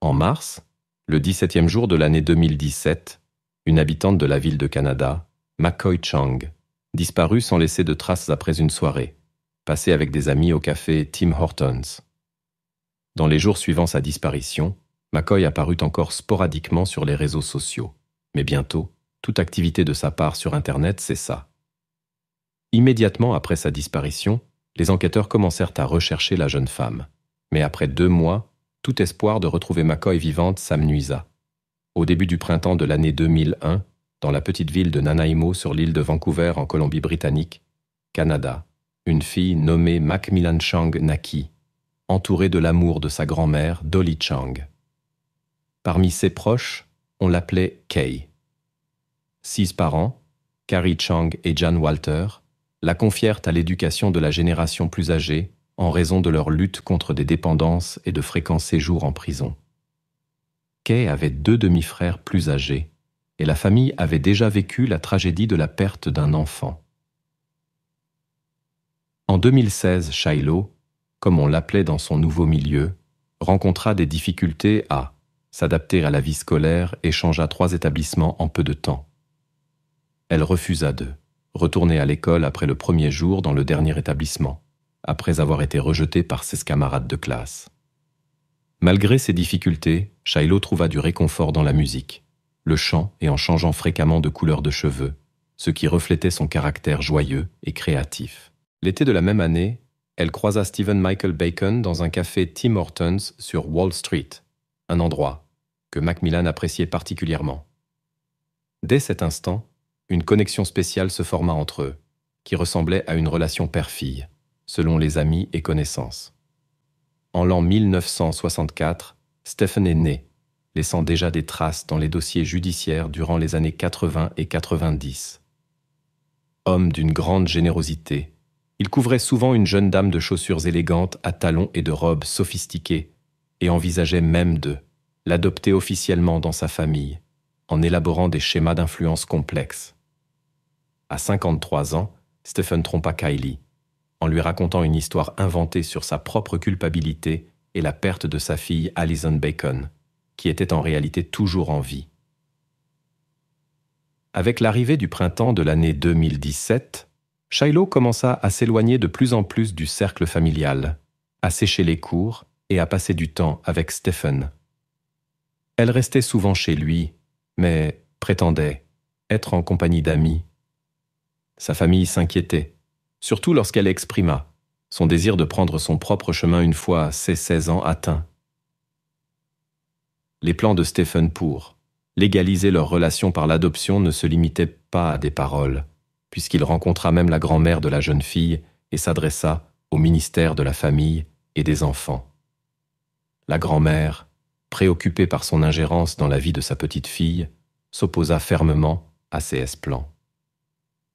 En mars, le 17e jour de l'année 2017, une habitante de la ville de Canada, McCoy Chang, disparut sans laisser de traces après une soirée, passée avec des amis au café Tim Hortons. Dans les jours suivant sa disparition, McCoy apparut encore sporadiquement sur les réseaux sociaux, mais bientôt, toute activité de sa part sur Internet cessa. Immédiatement après sa disparition, les enquêteurs commencèrent à rechercher la jeune femme, mais après deux mois, tout espoir de retrouver McCoy vivante s'amenuisa. Au début du printemps de l'année 2001, dans la petite ville de Nanaimo sur l'île de Vancouver en Colombie-Britannique, Canada, une fille nommée Macmillan Chang naquit, entourée de l'amour de sa grand-mère Dolly Chang. Parmi ses proches, on l'appelait Kay. Six parents, Carrie Chang et Jan Walter, la confièrent à l'éducation de la génération plus âgée en raison de leur lutte contre des dépendances et de fréquents séjours en prison. Kay avait deux demi-frères plus âgés, et la famille avait déjà vécu la tragédie de la perte d'un enfant. En 2016, Shiloh, comme on l'appelait dans son nouveau milieu, rencontra des difficultés à s'adapter à la vie scolaire et changea trois établissements en peu de temps. Elle refusa de retourner à l'école après le premier jour dans le dernier établissement après avoir été rejeté par ses camarades de classe. Malgré ses difficultés, Shiloh trouva du réconfort dans la musique, le chant et en changeant fréquemment de couleur de cheveux, ce qui reflétait son caractère joyeux et créatif. L'été de la même année, elle croisa Stephen Michael Bacon dans un café Tim Hortons sur Wall Street, un endroit que Macmillan appréciait particulièrement. Dès cet instant, une connexion spéciale se forma entre eux, qui ressemblait à une relation père-fille selon les amis et connaissances. En l'an 1964, Stephen est né, laissant déjà des traces dans les dossiers judiciaires durant les années 80 et 90. Homme d'une grande générosité, il couvrait souvent une jeune dame de chaussures élégantes à talons et de robes sophistiquées, et envisageait même de l'adopter officiellement dans sa famille, en élaborant des schémas d'influence complexes. À 53 ans, Stephen trompa Kylie, en lui racontant une histoire inventée sur sa propre culpabilité et la perte de sa fille Alison Bacon, qui était en réalité toujours en vie. Avec l'arrivée du printemps de l'année 2017, Shiloh commença à s'éloigner de plus en plus du cercle familial, à sécher les cours et à passer du temps avec Stephen. Elle restait souvent chez lui, mais prétendait être en compagnie d'amis. Sa famille s'inquiétait surtout lorsqu'elle exprima son désir de prendre son propre chemin une fois ses 16 ans atteints. Les plans de Stephen pour légaliser leur relation par l'adoption ne se limitaient pas à des paroles, puisqu'il rencontra même la grand-mère de la jeune fille et s'adressa au ministère de la famille et des enfants. La grand-mère, préoccupée par son ingérence dans la vie de sa petite fille, s'opposa fermement à ces plans.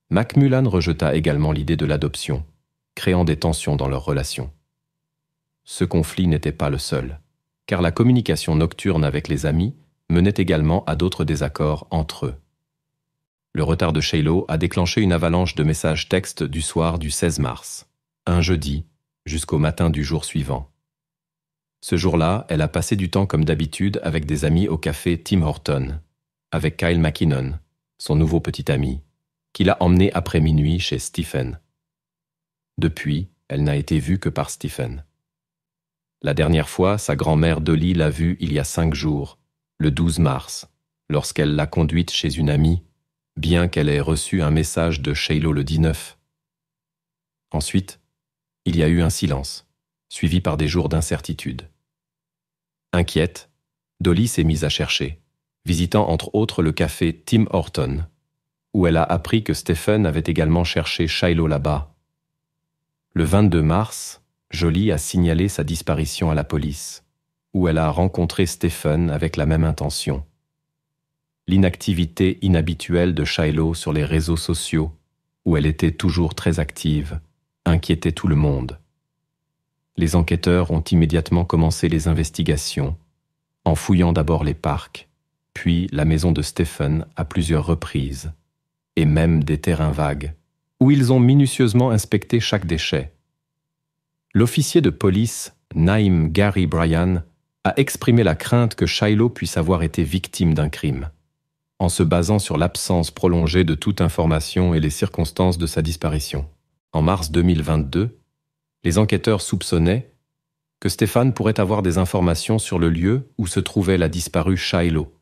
Macmullan rejeta également l'idée de l'adoption, créant des tensions dans leur relations. Ce conflit n'était pas le seul, car la communication nocturne avec les amis menait également à d'autres désaccords entre eux. Le retard de Shiloh a déclenché une avalanche de messages textes du soir du 16 mars, un jeudi, jusqu'au matin du jour suivant. Ce jour-là, elle a passé du temps comme d'habitude avec des amis au café Tim Horton, avec Kyle McKinnon, son nouveau petit ami, qui l'a emmenée après minuit chez Stephen. Depuis, elle n'a été vue que par Stephen. La dernière fois, sa grand-mère Dolly l'a vue il y a cinq jours, le 12 mars, lorsqu'elle l'a conduite chez une amie, bien qu'elle ait reçu un message de Shiloh le 19. Ensuite, il y a eu un silence, suivi par des jours d'incertitude. Inquiète, Dolly s'est mise à chercher, visitant entre autres le café Tim Horton, où elle a appris que Stephen avait également cherché Shiloh là-bas. Le 22 mars, Jolie a signalé sa disparition à la police, où elle a rencontré Stephen avec la même intention. L'inactivité inhabituelle de Shiloh sur les réseaux sociaux, où elle était toujours très active, inquiétait tout le monde. Les enquêteurs ont immédiatement commencé les investigations, en fouillant d'abord les parcs, puis la maison de Stephen à plusieurs reprises et même des terrains vagues, où ils ont minutieusement inspecté chaque déchet. L'officier de police, Naïm Gary Bryan, a exprimé la crainte que Shiloh puisse avoir été victime d'un crime, en se basant sur l'absence prolongée de toute information et les circonstances de sa disparition. En mars 2022, les enquêteurs soupçonnaient que Stéphane pourrait avoir des informations sur le lieu où se trouvait la disparue Shiloh,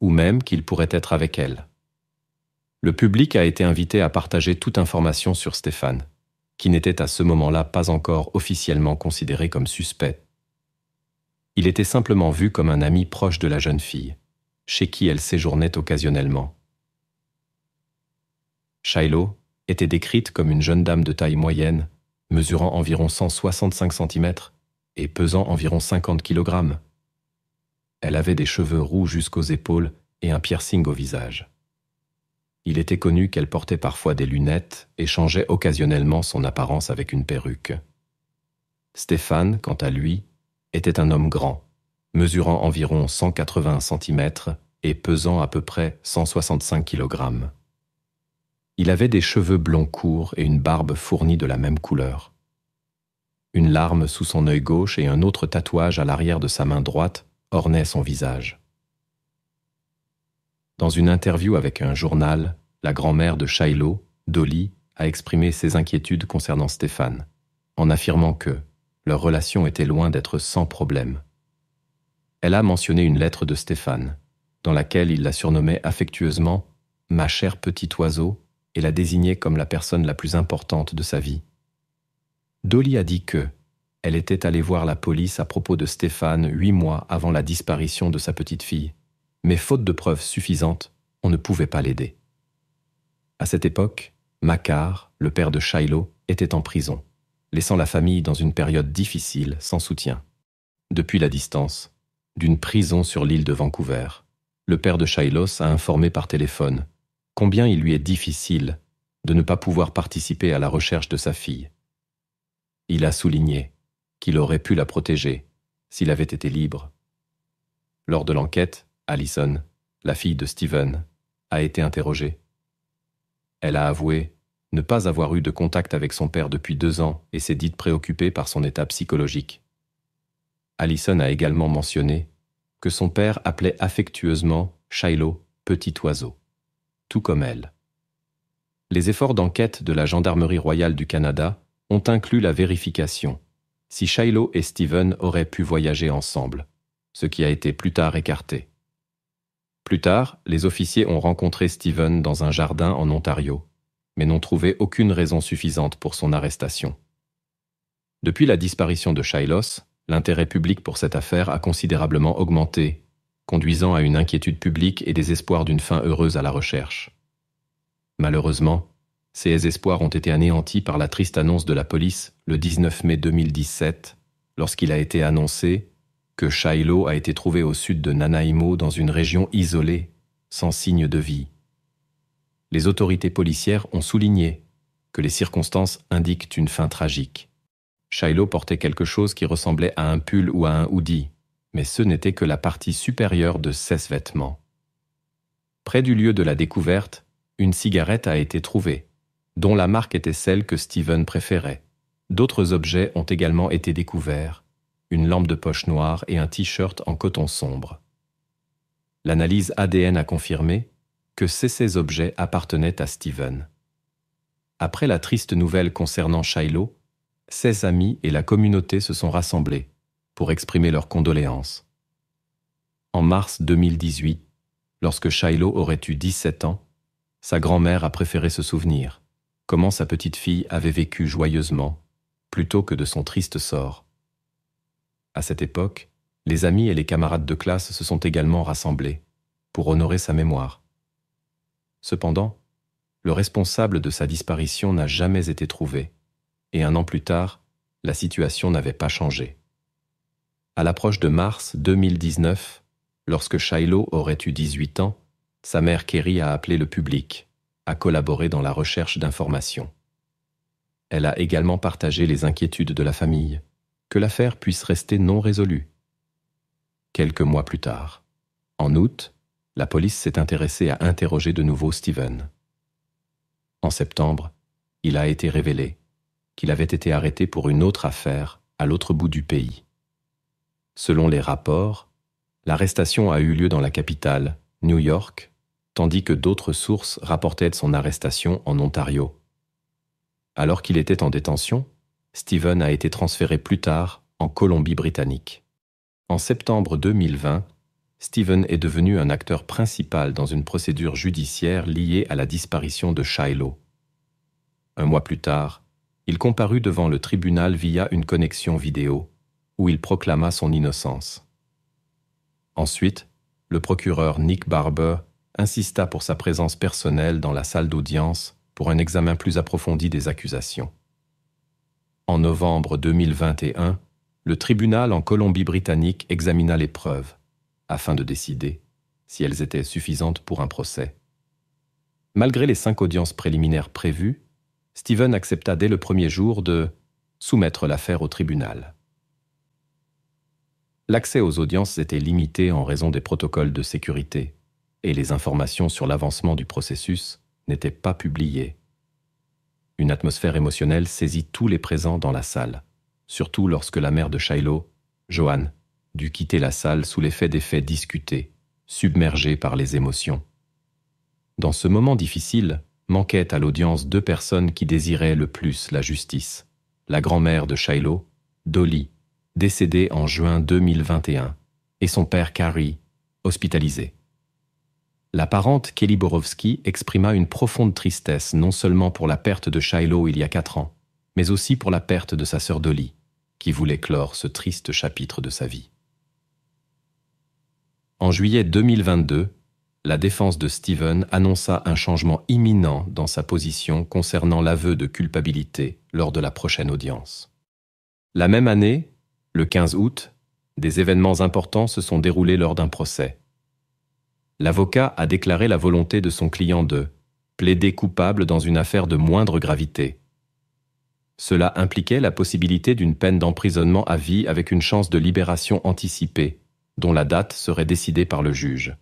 ou même qu'il pourrait être avec elle. Le public a été invité à partager toute information sur Stéphane, qui n'était à ce moment-là pas encore officiellement considéré comme suspect. Il était simplement vu comme un ami proche de la jeune fille, chez qui elle séjournait occasionnellement. Shiloh était décrite comme une jeune dame de taille moyenne, mesurant environ 165 cm et pesant environ 50 kg. Elle avait des cheveux roux jusqu'aux épaules et un piercing au visage. Il était connu qu'elle portait parfois des lunettes et changeait occasionnellement son apparence avec une perruque. Stéphane, quant à lui, était un homme grand, mesurant environ 180 cm et pesant à peu près 165 kg. Il avait des cheveux blonds courts et une barbe fournie de la même couleur. Une larme sous son œil gauche et un autre tatouage à l'arrière de sa main droite ornaient son visage. Dans une interview avec un journal, la grand-mère de Shiloh, Dolly, a exprimé ses inquiétudes concernant Stéphane, en affirmant que leur relation était loin d'être sans problème. Elle a mentionné une lettre de Stéphane, dans laquelle il la surnommait affectueusement Ma chère petite oiseau et la désignait comme la personne la plus importante de sa vie. Dolly a dit que elle était allée voir la police à propos de Stéphane huit mois avant la disparition de sa petite fille mais faute de preuves suffisantes, on ne pouvait pas l'aider. À cette époque, Macar, le père de Shiloh, était en prison, laissant la famille dans une période difficile, sans soutien. Depuis la distance, d'une prison sur l'île de Vancouver, le père de Shiloh a informé par téléphone combien il lui est difficile de ne pas pouvoir participer à la recherche de sa fille. Il a souligné qu'il aurait pu la protéger s'il avait été libre. Lors de l'enquête, Allison, la fille de Steven, a été interrogée. Elle a avoué ne pas avoir eu de contact avec son père depuis deux ans et s'est dite préoccupée par son état psychologique. Allison a également mentionné que son père appelait affectueusement Shiloh petit oiseau, tout comme elle. Les efforts d'enquête de la Gendarmerie royale du Canada ont inclus la vérification si Shiloh et Steven auraient pu voyager ensemble, ce qui a été plus tard écarté. Plus tard, les officiers ont rencontré Steven dans un jardin en Ontario, mais n'ont trouvé aucune raison suffisante pour son arrestation. Depuis la disparition de Shylos, l'intérêt public pour cette affaire a considérablement augmenté, conduisant à une inquiétude publique et des espoirs d'une fin heureuse à la recherche. Malheureusement, ces espoirs ont été anéantis par la triste annonce de la police le 19 mai 2017, lorsqu'il a été annoncé que Shiloh a été trouvé au sud de Nanaimo dans une région isolée, sans signe de vie. Les autorités policières ont souligné que les circonstances indiquent une fin tragique. Shiloh portait quelque chose qui ressemblait à un pull ou à un hoodie, mais ce n'était que la partie supérieure de 16 vêtements. Près du lieu de la découverte, une cigarette a été trouvée, dont la marque était celle que Steven préférait. D'autres objets ont également été découverts, une lampe de poche noire et un t-shirt en coton sombre. L'analyse ADN a confirmé que ces, objets appartenaient à Steven. Après la triste nouvelle concernant Shiloh, ses amis et la communauté se sont rassemblés pour exprimer leurs condoléances. En mars 2018, lorsque Shiloh aurait eu 17 ans, sa grand-mère a préféré se souvenir comment sa petite fille avait vécu joyeusement plutôt que de son triste sort. À cette époque, les amis et les camarades de classe se sont également rassemblés pour honorer sa mémoire. Cependant, le responsable de sa disparition n'a jamais été trouvé, et un an plus tard, la situation n'avait pas changé. À l'approche de mars 2019, lorsque Shiloh aurait eu 18 ans, sa mère Kerry a appelé le public, a collaboré dans la recherche d'informations. Elle a également partagé les inquiétudes de la famille, que l'affaire puisse rester non résolue. Quelques mois plus tard, en août, la police s'est intéressée à interroger de nouveau Steven. En septembre, il a été révélé qu'il avait été arrêté pour une autre affaire à l'autre bout du pays. Selon les rapports, l'arrestation a eu lieu dans la capitale, New York, tandis que d'autres sources rapportaient de son arrestation en Ontario. Alors qu'il était en détention, Stephen a été transféré plus tard en Colombie-Britannique. En septembre 2020, Steven est devenu un acteur principal dans une procédure judiciaire liée à la disparition de Shiloh. Un mois plus tard, il comparut devant le tribunal via une connexion vidéo, où il proclama son innocence. Ensuite, le procureur Nick Barber insista pour sa présence personnelle dans la salle d'audience pour un examen plus approfondi des accusations. En novembre 2021, le tribunal en Colombie-Britannique examina les preuves, afin de décider si elles étaient suffisantes pour un procès. Malgré les cinq audiences préliminaires prévues, Stephen accepta dès le premier jour de soumettre l'affaire au tribunal. L'accès aux audiences était limité en raison des protocoles de sécurité, et les informations sur l'avancement du processus n'étaient pas publiées. Une atmosphère émotionnelle saisit tous les présents dans la salle, surtout lorsque la mère de Shiloh, Joanne, dut quitter la salle sous l'effet des faits discutés, submergée par les émotions. Dans ce moment difficile, manquaient à l'audience deux personnes qui désiraient le plus la justice. La grand-mère de Shiloh, Dolly, décédée en juin 2021, et son père Carrie, hospitalisé la parente Kelly Borowski exprima une profonde tristesse non seulement pour la perte de Shiloh il y a quatre ans, mais aussi pour la perte de sa sœur Dolly, qui voulait clore ce triste chapitre de sa vie. En juillet 2022, la défense de Steven annonça un changement imminent dans sa position concernant l'aveu de culpabilité lors de la prochaine audience. La même année, le 15 août, des événements importants se sont déroulés lors d'un procès l'avocat a déclaré la volonté de son client de plaider coupable dans une affaire de moindre gravité. Cela impliquait la possibilité d'une peine d'emprisonnement à vie avec une chance de libération anticipée, dont la date serait décidée par le juge.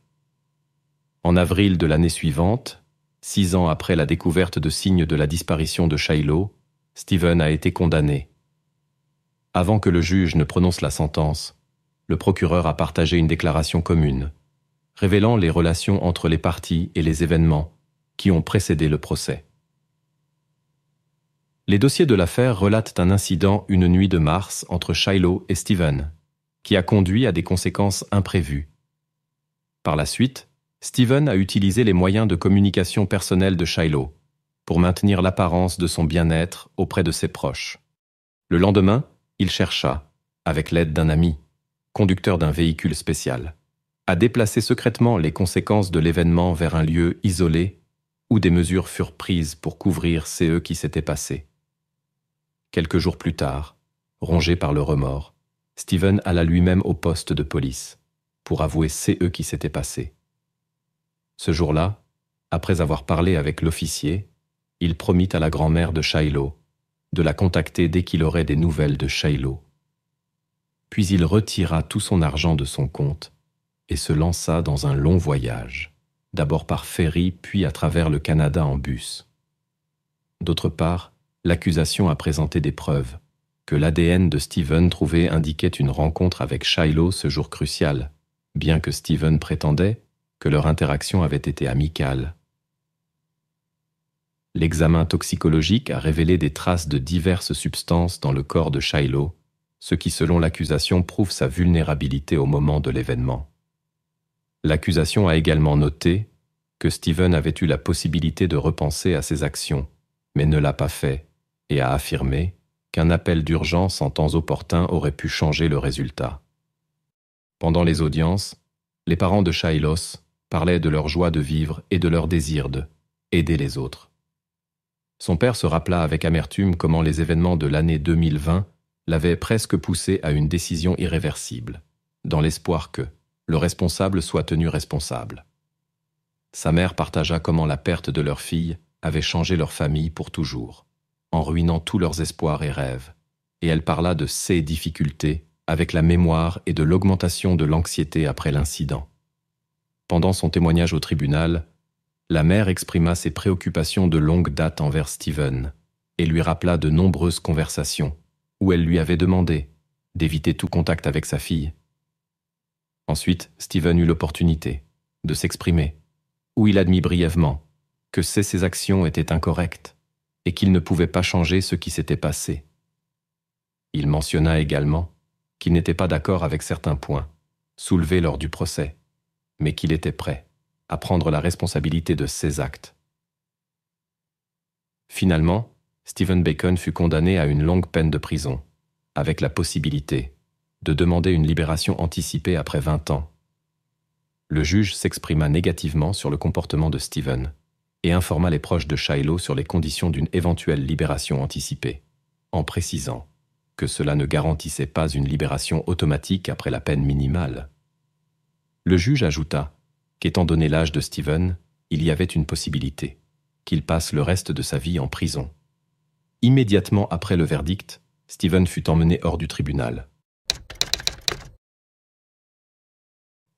En avril de l'année suivante, six ans après la découverte de signes de la disparition de Shiloh, Steven a été condamné. Avant que le juge ne prononce la sentence, le procureur a partagé une déclaration commune révélant les relations entre les parties et les événements qui ont précédé le procès. Les dossiers de l'affaire relatent un incident une nuit de mars entre Shiloh et Steven, qui a conduit à des conséquences imprévues. Par la suite, Steven a utilisé les moyens de communication personnels de Shiloh pour maintenir l'apparence de son bien-être auprès de ses proches. Le lendemain, il chercha, avec l'aide d'un ami, conducteur d'un véhicule spécial à déplacer secrètement les conséquences de l'événement vers un lieu isolé où des mesures furent prises pour couvrir CE e qui s'était passé. Quelques jours plus tard, rongé par le remords, Stephen alla lui-même au poste de police pour avouer CE e qui s'était passé. Ce jour-là, après avoir parlé avec l'officier, il promit à la grand-mère de Shiloh de la contacter dès qu'il aurait des nouvelles de Shiloh. Puis il retira tout son argent de son compte et se lança dans un long voyage, d'abord par ferry puis à travers le Canada en bus. D'autre part, l'accusation a présenté des preuves, que l'ADN de Stephen trouvé indiquait une rencontre avec Shiloh ce jour crucial, bien que Stephen prétendait que leur interaction avait été amicale. L'examen toxicologique a révélé des traces de diverses substances dans le corps de Shiloh, ce qui selon l'accusation prouve sa vulnérabilité au moment de l'événement. L'accusation a également noté que Stephen avait eu la possibilité de repenser à ses actions, mais ne l'a pas fait, et a affirmé qu'un appel d'urgence en temps opportun aurait pu changer le résultat. Pendant les audiences, les parents de Shylos parlaient de leur joie de vivre et de leur désir de aider les autres. Son père se rappela avec amertume comment les événements de l'année 2020 l'avaient presque poussé à une décision irréversible, dans l'espoir que, le responsable soit tenu responsable. Sa mère partagea comment la perte de leur fille avait changé leur famille pour toujours, en ruinant tous leurs espoirs et rêves, et elle parla de ses difficultés avec la mémoire et de l'augmentation de l'anxiété après l'incident. Pendant son témoignage au tribunal, la mère exprima ses préoccupations de longue date envers Steven et lui rappela de nombreuses conversations où elle lui avait demandé d'éviter tout contact avec sa fille Ensuite, Stephen eut l'opportunité de s'exprimer, où il admit brièvement que ses actions étaient incorrectes et qu'il ne pouvait pas changer ce qui s'était passé. Il mentionna également qu'il n'était pas d'accord avec certains points soulevés lors du procès, mais qu'il était prêt à prendre la responsabilité de ses actes. Finalement, Stephen Bacon fut condamné à une longue peine de prison, avec la possibilité de demander une libération anticipée après 20 ans. Le juge s'exprima négativement sur le comportement de Stephen et informa les proches de Shiloh sur les conditions d'une éventuelle libération anticipée, en précisant que cela ne garantissait pas une libération automatique après la peine minimale. Le juge ajouta qu'étant donné l'âge de Stephen, il y avait une possibilité qu'il passe le reste de sa vie en prison. Immédiatement après le verdict, Stephen fut emmené hors du tribunal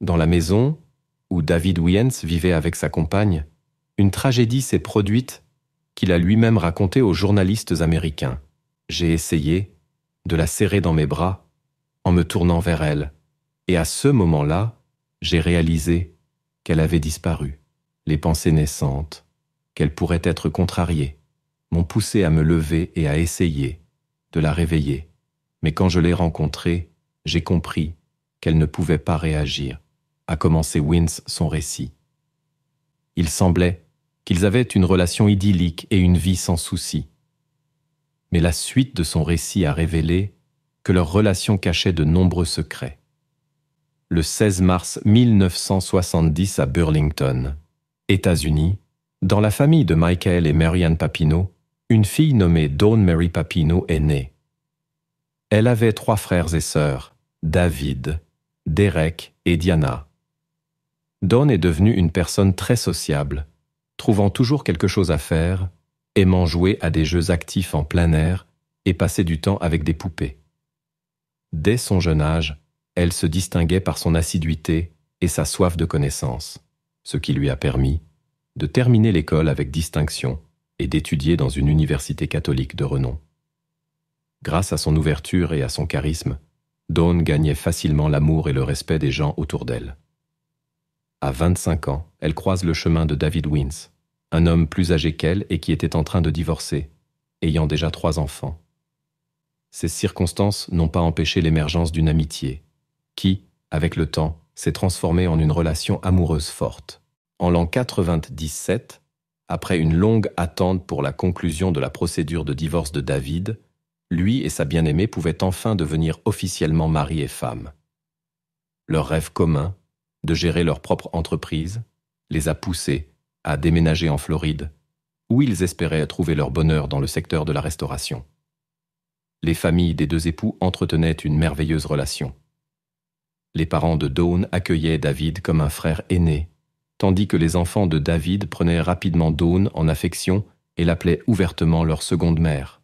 Dans la maison, où David Wiens vivait avec sa compagne, une tragédie s'est produite qu'il a lui-même racontée aux journalistes américains. J'ai essayé de la serrer dans mes bras en me tournant vers elle, et à ce moment-là, j'ai réalisé qu'elle avait disparu. Les pensées naissantes, qu'elle pourrait être contrariée, m'ont poussé à me lever et à essayer de la réveiller. Mais quand je l'ai rencontrée, j'ai compris qu'elle ne pouvait pas réagir a commencé Wins son récit. Il semblait qu'ils avaient une relation idyllique et une vie sans souci. Mais la suite de son récit a révélé que leur relation cachait de nombreux secrets. Le 16 mars 1970 à Burlington, États-Unis, dans la famille de Michael et Marianne Papineau, une fille nommée Dawn Mary Papineau est née. Elle avait trois frères et sœurs, David, Derek et Diana. Dawn est devenue une personne très sociable, trouvant toujours quelque chose à faire, aimant jouer à des jeux actifs en plein air et passer du temps avec des poupées. Dès son jeune âge, elle se distinguait par son assiduité et sa soif de connaissance, ce qui lui a permis de terminer l'école avec distinction et d'étudier dans une université catholique de renom. Grâce à son ouverture et à son charisme, Dawn gagnait facilement l'amour et le respect des gens autour d'elle. À 25 ans, elle croise le chemin de David Wins, un homme plus âgé qu'elle et qui était en train de divorcer, ayant déjà trois enfants. Ces circonstances n'ont pas empêché l'émergence d'une amitié, qui, avec le temps, s'est transformée en une relation amoureuse forte. En l'an 97, après une longue attente pour la conclusion de la procédure de divorce de David, lui et sa bien-aimée pouvaient enfin devenir officiellement mari et femme. Leur rêve commun, de gérer leur propre entreprise les a poussés à déménager en Floride, où ils espéraient trouver leur bonheur dans le secteur de la restauration. Les familles des deux époux entretenaient une merveilleuse relation. Les parents de Dawn accueillaient David comme un frère aîné, tandis que les enfants de David prenaient rapidement Dawn en affection et l'appelaient ouvertement leur seconde mère.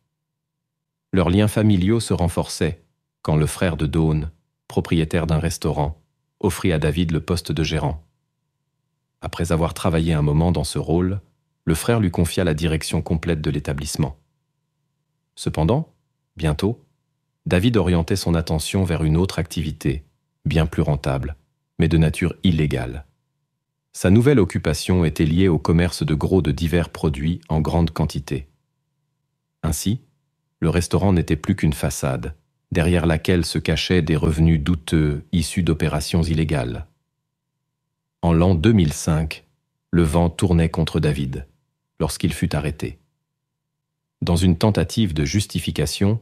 Leurs liens familiaux se renforçaient quand le frère de Dawn, propriétaire d'un restaurant, offrit à David le poste de gérant. Après avoir travaillé un moment dans ce rôle, le frère lui confia la direction complète de l'établissement. Cependant, bientôt, David orientait son attention vers une autre activité, bien plus rentable, mais de nature illégale. Sa nouvelle occupation était liée au commerce de gros de divers produits en grande quantité. Ainsi, le restaurant n'était plus qu'une façade, derrière laquelle se cachaient des revenus douteux issus d'opérations illégales. En l'an 2005, le vent tournait contre David, lorsqu'il fut arrêté. Dans une tentative de justification,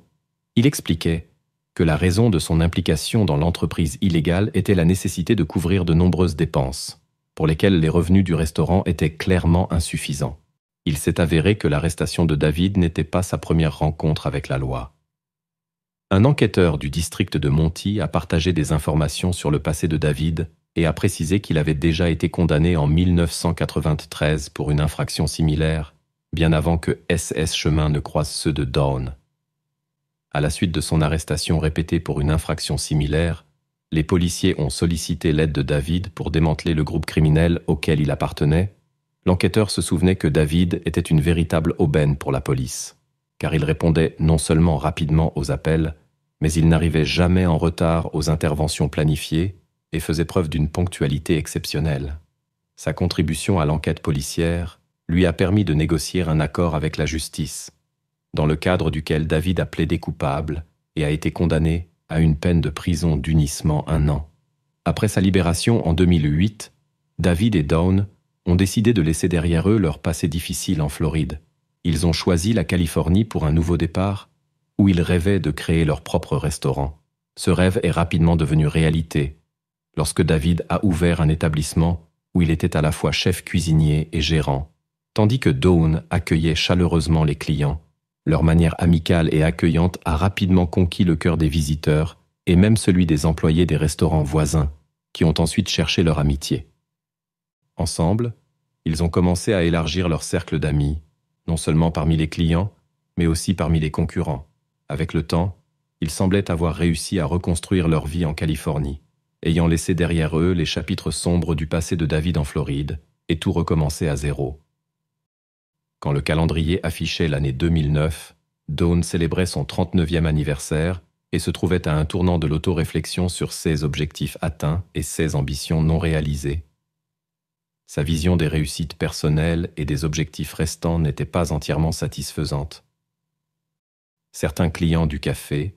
il expliquait que la raison de son implication dans l'entreprise illégale était la nécessité de couvrir de nombreuses dépenses, pour lesquelles les revenus du restaurant étaient clairement insuffisants. Il s'est avéré que l'arrestation de David n'était pas sa première rencontre avec la loi. Un enquêteur du district de Monty a partagé des informations sur le passé de David et a précisé qu'il avait déjà été condamné en 1993 pour une infraction similaire, bien avant que SS Chemin ne croise ceux de Dawn. À la suite de son arrestation répétée pour une infraction similaire, les policiers ont sollicité l'aide de David pour démanteler le groupe criminel auquel il appartenait. L'enquêteur se souvenait que David était une véritable aubaine pour la police, car il répondait non seulement rapidement aux appels, mais il n'arrivait jamais en retard aux interventions planifiées et faisait preuve d'une ponctualité exceptionnelle. Sa contribution à l'enquête policière lui a permis de négocier un accord avec la justice, dans le cadre duquel David a plaidé coupable et a été condamné à une peine de prison d'unissement un an. Après sa libération en 2008, David et Dawn ont décidé de laisser derrière eux leur passé difficile en Floride. Ils ont choisi la Californie pour un nouveau départ où ils rêvaient de créer leur propre restaurant. Ce rêve est rapidement devenu réalité lorsque David a ouvert un établissement où il était à la fois chef cuisinier et gérant, tandis que Dawn accueillait chaleureusement les clients. Leur manière amicale et accueillante a rapidement conquis le cœur des visiteurs et même celui des employés des restaurants voisins, qui ont ensuite cherché leur amitié. Ensemble, ils ont commencé à élargir leur cercle d'amis, non seulement parmi les clients, mais aussi parmi les concurrents. Avec le temps, ils semblaient avoir réussi à reconstruire leur vie en Californie, ayant laissé derrière eux les chapitres sombres du passé de David en Floride, et tout recommencé à zéro. Quand le calendrier affichait l'année 2009, Dawn célébrait son 39e anniversaire et se trouvait à un tournant de l'autoréflexion sur ses objectifs atteints et ses ambitions non réalisées. Sa vision des réussites personnelles et des objectifs restants n'était pas entièrement satisfaisante certains clients du café,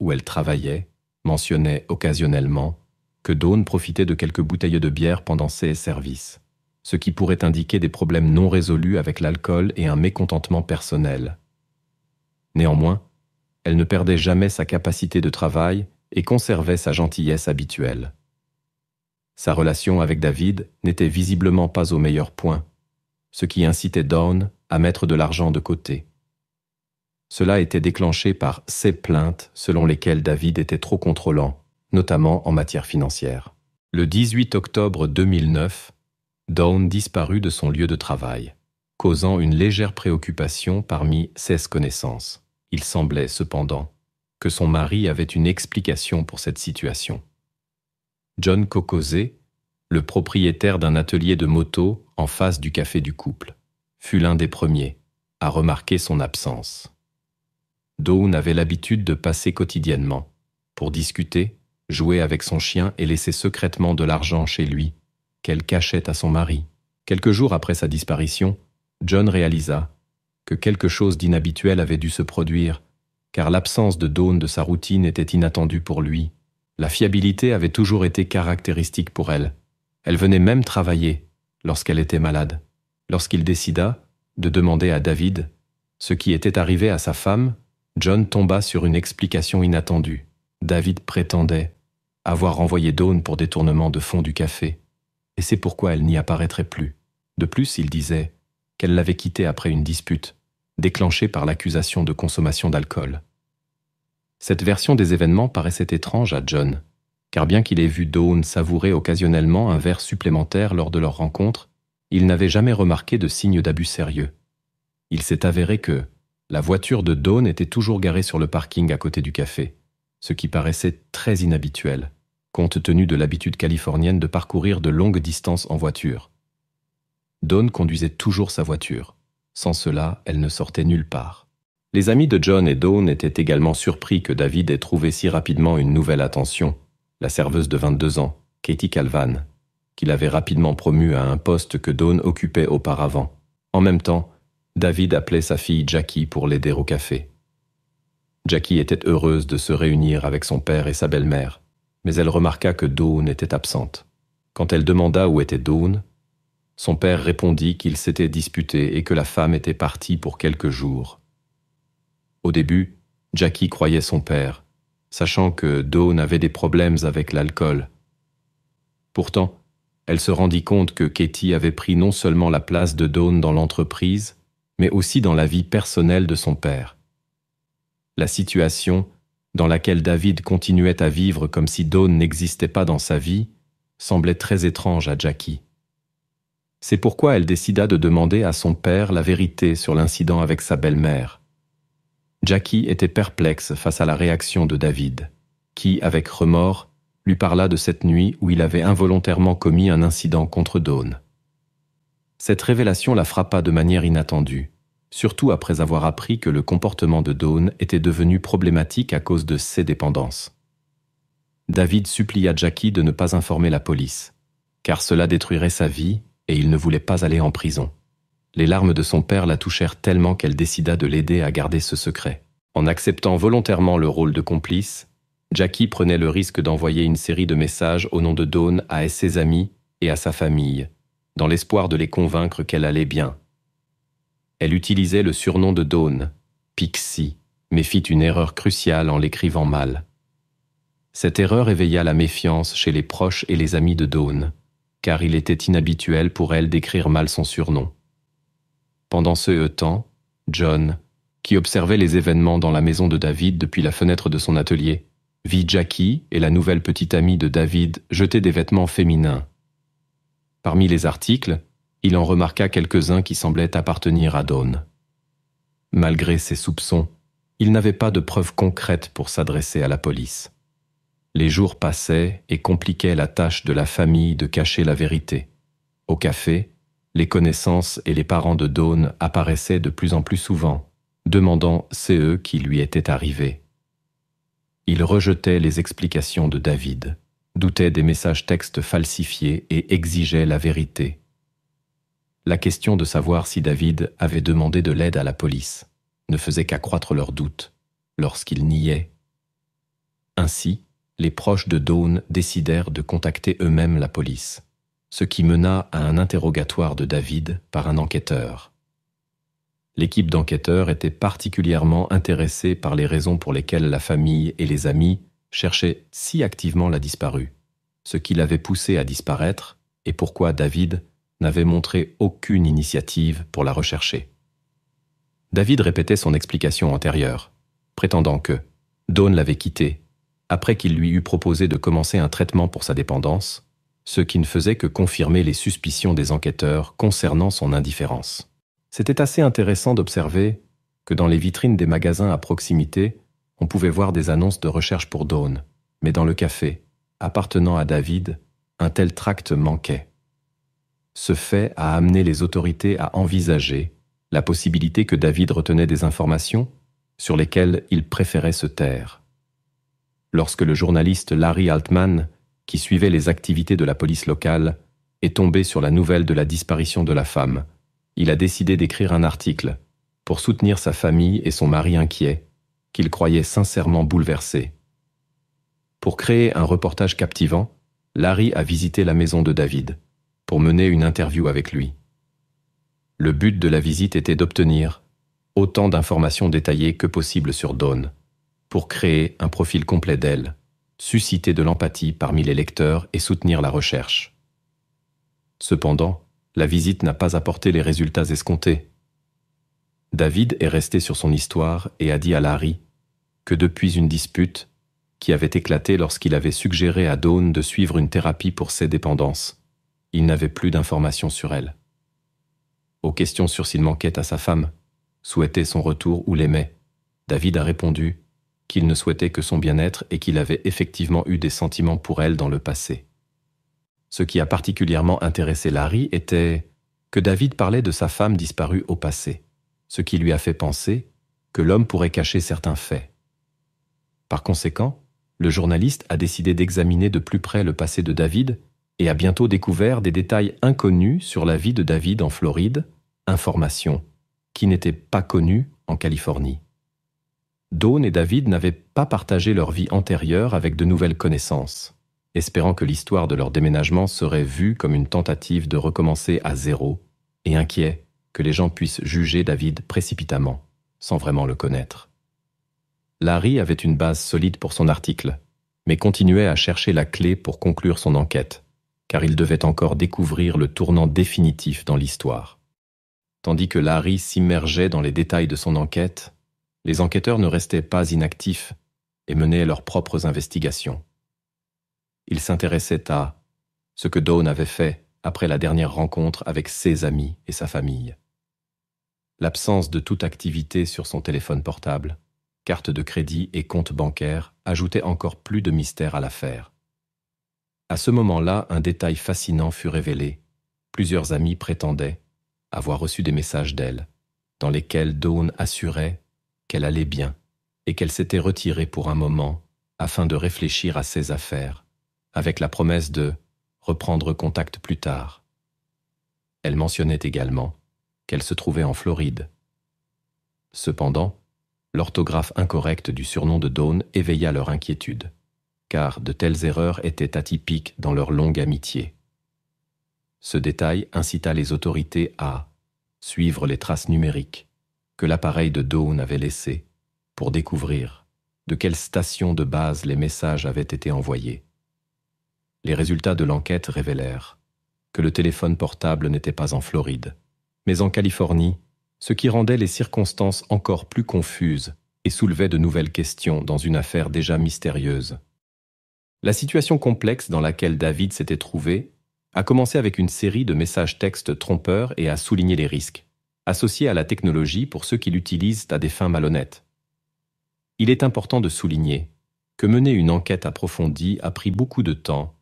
où elle travaillait, mentionnaient occasionnellement que Dawn profitait de quelques bouteilles de bière pendant ses services, ce qui pourrait indiquer des problèmes non résolus avec l'alcool et un mécontentement personnel. Néanmoins, elle ne perdait jamais sa capacité de travail et conservait sa gentillesse habituelle. Sa relation avec David n'était visiblement pas au meilleur point, ce qui incitait Dawn à mettre de l'argent de côté. Cela était déclenché par ces plaintes selon lesquelles David était trop contrôlant, notamment en matière financière. Le 18 octobre 2009, Dawn disparut de son lieu de travail, causant une légère préoccupation parmi ses connaissances. Il semblait cependant que son mari avait une explication pour cette situation. John Cocosé, le propriétaire d'un atelier de moto en face du café du couple, fut l'un des premiers à remarquer son absence. Dawn avait l'habitude de passer quotidiennement, pour discuter, jouer avec son chien et laisser secrètement de l'argent chez lui, qu'elle cachait à son mari. Quelques jours après sa disparition, John réalisa que quelque chose d'inhabituel avait dû se produire, car l'absence de Dawn de sa routine était inattendue pour lui. La fiabilité avait toujours été caractéristique pour elle. Elle venait même travailler, lorsqu'elle était malade. Lorsqu'il décida de demander à David ce qui était arrivé à sa femme, John tomba sur une explication inattendue. David prétendait avoir renvoyé Dawn pour détournement de fonds du café, et c'est pourquoi elle n'y apparaîtrait plus. De plus, il disait qu'elle l'avait quitté après une dispute, déclenchée par l'accusation de consommation d'alcool. Cette version des événements paraissait étrange à John, car bien qu'il ait vu Dawn savourer occasionnellement un verre supplémentaire lors de leur rencontre, il n'avait jamais remarqué de signe d'abus sérieux. Il s'est avéré que, la voiture de Dawn était toujours garée sur le parking à côté du café, ce qui paraissait très inhabituel, compte tenu de l'habitude californienne de parcourir de longues distances en voiture. Dawn conduisait toujours sa voiture. Sans cela, elle ne sortait nulle part. Les amis de John et Dawn étaient également surpris que David ait trouvé si rapidement une nouvelle attention, la serveuse de 22 ans, Katie Calvan, qu'il avait rapidement promue à un poste que Dawn occupait auparavant. En même temps, David appelait sa fille Jackie pour l'aider au café. Jackie était heureuse de se réunir avec son père et sa belle-mère, mais elle remarqua que Dawn était absente. Quand elle demanda où était Dawn, son père répondit qu'ils s'étaient disputés et que la femme était partie pour quelques jours. Au début, Jackie croyait son père, sachant que Dawn avait des problèmes avec l'alcool. Pourtant, elle se rendit compte que Katie avait pris non seulement la place de Dawn dans l'entreprise, mais aussi dans la vie personnelle de son père. La situation, dans laquelle David continuait à vivre comme si Dawn n'existait pas dans sa vie, semblait très étrange à Jackie. C'est pourquoi elle décida de demander à son père la vérité sur l'incident avec sa belle-mère. Jackie était perplexe face à la réaction de David, qui, avec remords, lui parla de cette nuit où il avait involontairement commis un incident contre Dawn. Cette révélation la frappa de manière inattendue, surtout après avoir appris que le comportement de Dawn était devenu problématique à cause de ses dépendances. David supplia Jackie de ne pas informer la police, car cela détruirait sa vie et il ne voulait pas aller en prison. Les larmes de son père la touchèrent tellement qu'elle décida de l'aider à garder ce secret. En acceptant volontairement le rôle de complice, Jackie prenait le risque d'envoyer une série de messages au nom de Dawn à ses amis et à sa famille, dans l'espoir de les convaincre qu'elle allait bien. Elle utilisait le surnom de Dawn, Pixie, mais fit une erreur cruciale en l'écrivant mal. Cette erreur éveilla la méfiance chez les proches et les amis de Dawn, car il était inhabituel pour elle d'écrire mal son surnom. Pendant ce temps, John, qui observait les événements dans la maison de David depuis la fenêtre de son atelier, vit Jackie et la nouvelle petite amie de David jeter des vêtements féminins, Parmi les articles, il en remarqua quelques-uns qui semblaient appartenir à Dawn. Malgré ses soupçons, il n'avait pas de preuves concrètes pour s'adresser à la police. Les jours passaient et compliquaient la tâche de la famille de cacher la vérité. Au café, les connaissances et les parents de Dawn apparaissaient de plus en plus souvent, demandant c'est eux qui lui étaient arrivés. Il rejetait les explications de David doutaient des messages textes falsifiés et exigeaient la vérité. La question de savoir si David avait demandé de l'aide à la police ne faisait qu'accroître leurs doutes lorsqu'il niait. Ainsi, les proches de Dawn décidèrent de contacter eux-mêmes la police, ce qui mena à un interrogatoire de David par un enquêteur. L'équipe d'enquêteurs était particulièrement intéressée par les raisons pour lesquelles la famille et les amis cherchait si activement la disparue, ce qui l'avait poussé à disparaître et pourquoi David n'avait montré aucune initiative pour la rechercher. David répétait son explication antérieure, prétendant que Dawn l'avait quitté après qu'il lui eut proposé de commencer un traitement pour sa dépendance, ce qui ne faisait que confirmer les suspicions des enquêteurs concernant son indifférence. C'était assez intéressant d'observer que dans les vitrines des magasins à proximité, on pouvait voir des annonces de recherche pour Dawn, mais dans le café, appartenant à David, un tel tract manquait. Ce fait a amené les autorités à envisager la possibilité que David retenait des informations sur lesquelles il préférait se taire. Lorsque le journaliste Larry Altman, qui suivait les activités de la police locale, est tombé sur la nouvelle de la disparition de la femme, il a décidé d'écrire un article pour soutenir sa famille et son mari inquiet, qu'il croyait sincèrement bouleversé. Pour créer un reportage captivant, Larry a visité la maison de David, pour mener une interview avec lui. Le but de la visite était d'obtenir autant d'informations détaillées que possible sur Dawn, pour créer un profil complet d'elle, susciter de l'empathie parmi les lecteurs et soutenir la recherche. Cependant, la visite n'a pas apporté les résultats escomptés, David est resté sur son histoire et a dit à Larry que depuis une dispute qui avait éclaté lorsqu'il avait suggéré à Dawn de suivre une thérapie pour ses dépendances, il n'avait plus d'informations sur elle. Aux questions sur s'il manquait à sa femme, souhaitait son retour ou l'aimait, David a répondu qu'il ne souhaitait que son bien-être et qu'il avait effectivement eu des sentiments pour elle dans le passé. Ce qui a particulièrement intéressé Larry était que David parlait de sa femme disparue au passé ce qui lui a fait penser que l'homme pourrait cacher certains faits. Par conséquent, le journaliste a décidé d'examiner de plus près le passé de David et a bientôt découvert des détails inconnus sur la vie de David en Floride, information qui n'était pas connue en Californie. Dawn et David n'avaient pas partagé leur vie antérieure avec de nouvelles connaissances, espérant que l'histoire de leur déménagement serait vue comme une tentative de recommencer à zéro, et inquiets que les gens puissent juger David précipitamment, sans vraiment le connaître. Larry avait une base solide pour son article, mais continuait à chercher la clé pour conclure son enquête, car il devait encore découvrir le tournant définitif dans l'histoire. Tandis que Larry s'immergeait dans les détails de son enquête, les enquêteurs ne restaient pas inactifs et menaient leurs propres investigations. Ils s'intéressaient à ce que Dawn avait fait après la dernière rencontre avec ses amis et sa famille l'absence de toute activité sur son téléphone portable, carte de crédit et compte bancaire ajoutait encore plus de mystère à l'affaire. À ce moment-là, un détail fascinant fut révélé. Plusieurs amis prétendaient avoir reçu des messages d'elle, dans lesquels Dawn assurait qu'elle allait bien et qu'elle s'était retirée pour un moment afin de réfléchir à ses affaires, avec la promesse de reprendre contact plus tard. Elle mentionnait également qu'elle se trouvait en Floride. Cependant, l'orthographe incorrecte du surnom de Dawn éveilla leur inquiétude, car de telles erreurs étaient atypiques dans leur longue amitié. Ce détail incita les autorités à suivre les traces numériques que l'appareil de Dawn avait laissées pour découvrir de quelle station de base les messages avaient été envoyés. Les résultats de l'enquête révélèrent que le téléphone portable n'était pas en Floride, mais en Californie, ce qui rendait les circonstances encore plus confuses et soulevait de nouvelles questions dans une affaire déjà mystérieuse. La situation complexe dans laquelle David s'était trouvé a commencé avec une série de messages textes trompeurs et a souligné les risques, associés à la technologie pour ceux qui l'utilisent à des fins malhonnêtes. Il est important de souligner que mener une enquête approfondie a pris beaucoup de temps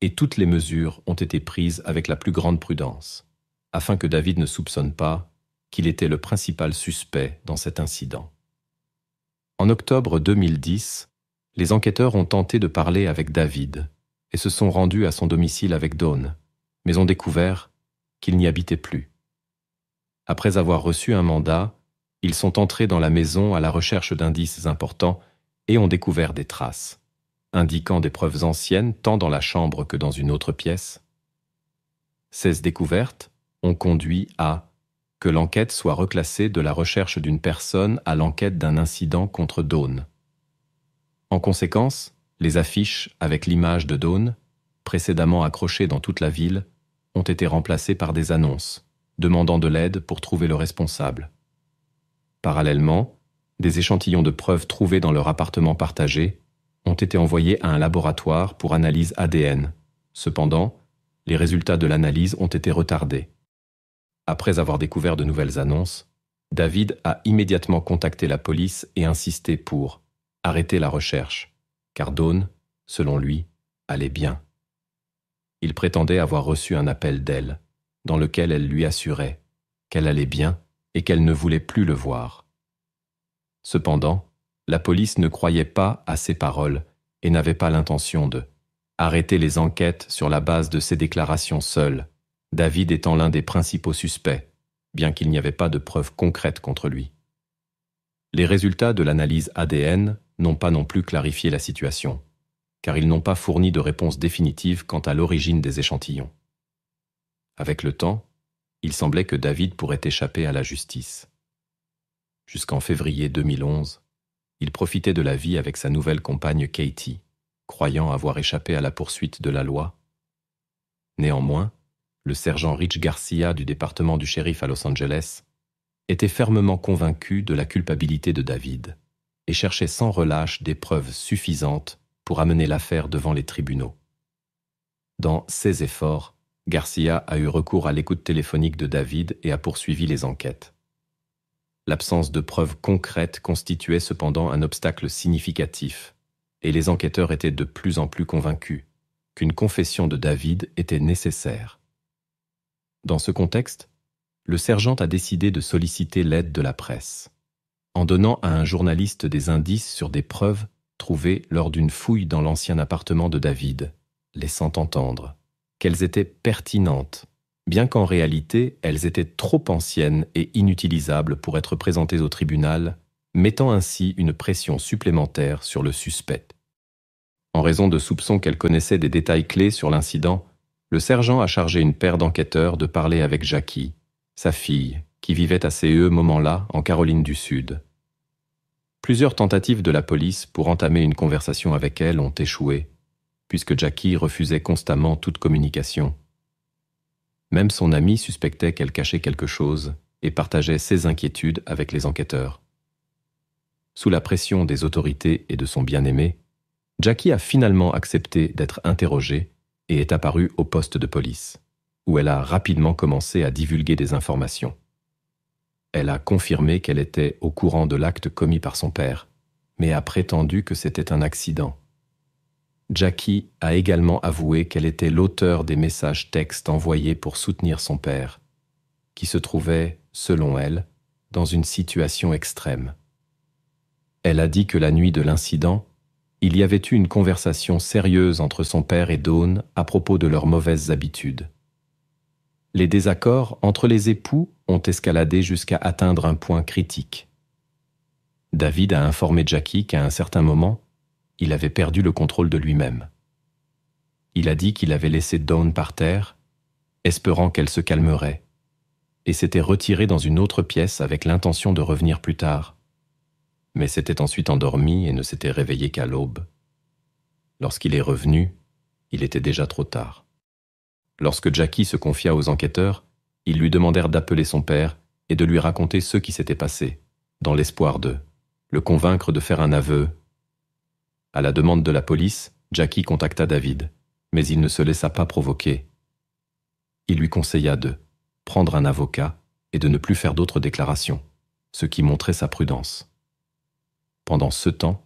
et toutes les mesures ont été prises avec la plus grande prudence afin que David ne soupçonne pas qu'il était le principal suspect dans cet incident. En octobre 2010, les enquêteurs ont tenté de parler avec David et se sont rendus à son domicile avec Dawn, mais ont découvert qu'il n'y habitait plus. Après avoir reçu un mandat, ils sont entrés dans la maison à la recherche d'indices importants et ont découvert des traces, indiquant des preuves anciennes tant dans la chambre que dans une autre pièce. 16 découvertes, ont conduit à que l'enquête soit reclassée de la recherche d'une personne à l'enquête d'un incident contre Dawn. En conséquence, les affiches avec l'image de Dawn, précédemment accrochées dans toute la ville, ont été remplacées par des annonces, demandant de l'aide pour trouver le responsable. Parallèlement, des échantillons de preuves trouvés dans leur appartement partagé ont été envoyés à un laboratoire pour analyse ADN. Cependant, les résultats de l'analyse ont été retardés. Après avoir découvert de nouvelles annonces, David a immédiatement contacté la police et insisté pour arrêter la recherche, car Dawn, selon lui, allait bien. Il prétendait avoir reçu un appel d'elle, dans lequel elle lui assurait qu'elle allait bien et qu'elle ne voulait plus le voir. Cependant, la police ne croyait pas à ses paroles et n'avait pas l'intention de arrêter les enquêtes sur la base de ses déclarations seules, David étant l'un des principaux suspects, bien qu'il n'y avait pas de preuves concrètes contre lui. Les résultats de l'analyse ADN n'ont pas non plus clarifié la situation, car ils n'ont pas fourni de réponse définitive quant à l'origine des échantillons. Avec le temps, il semblait que David pourrait échapper à la justice. Jusqu'en février 2011, il profitait de la vie avec sa nouvelle compagne Katie, croyant avoir échappé à la poursuite de la loi. Néanmoins, le sergent Rich Garcia du département du shérif à Los Angeles, était fermement convaincu de la culpabilité de David et cherchait sans relâche des preuves suffisantes pour amener l'affaire devant les tribunaux. Dans ses efforts, Garcia a eu recours à l'écoute téléphonique de David et a poursuivi les enquêtes. L'absence de preuves concrètes constituait cependant un obstacle significatif, et les enquêteurs étaient de plus en plus convaincus qu'une confession de David était nécessaire. Dans ce contexte, le sergent a décidé de solliciter l'aide de la presse, en donnant à un journaliste des indices sur des preuves trouvées lors d'une fouille dans l'ancien appartement de David, laissant entendre qu'elles étaient pertinentes, bien qu'en réalité elles étaient trop anciennes et inutilisables pour être présentées au tribunal, mettant ainsi une pression supplémentaire sur le suspect. En raison de soupçons qu'elle connaissait des détails clés sur l'incident, le sergent a chargé une paire d'enquêteurs de parler avec Jackie, sa fille, qui vivait à ces moments-là en Caroline du Sud. Plusieurs tentatives de la police pour entamer une conversation avec elle ont échoué, puisque Jackie refusait constamment toute communication. Même son ami suspectait qu'elle cachait quelque chose et partageait ses inquiétudes avec les enquêteurs. Sous la pression des autorités et de son bien-aimé, Jackie a finalement accepté d'être interrogée et est apparue au poste de police, où elle a rapidement commencé à divulguer des informations. Elle a confirmé qu'elle était au courant de l'acte commis par son père, mais a prétendu que c'était un accident. Jackie a également avoué qu'elle était l'auteur des messages textes envoyés pour soutenir son père, qui se trouvait, selon elle, dans une situation extrême. Elle a dit que la nuit de l'incident, il y avait eu une conversation sérieuse entre son père et Dawn à propos de leurs mauvaises habitudes. Les désaccords entre les époux ont escaladé jusqu'à atteindre un point critique. David a informé Jackie qu'à un certain moment, il avait perdu le contrôle de lui-même. Il a dit qu'il avait laissé Dawn par terre, espérant qu'elle se calmerait, et s'était retiré dans une autre pièce avec l'intention de revenir plus tard mais s'était ensuite endormi et ne s'était réveillé qu'à l'aube. Lorsqu'il est revenu, il était déjà trop tard. Lorsque Jackie se confia aux enquêteurs, ils lui demandèrent d'appeler son père et de lui raconter ce qui s'était passé, dans l'espoir de le convaincre de faire un aveu. À la demande de la police, Jackie contacta David, mais il ne se laissa pas provoquer. Il lui conseilla de prendre un avocat et de ne plus faire d'autres déclarations, ce qui montrait sa prudence. Pendant ce temps,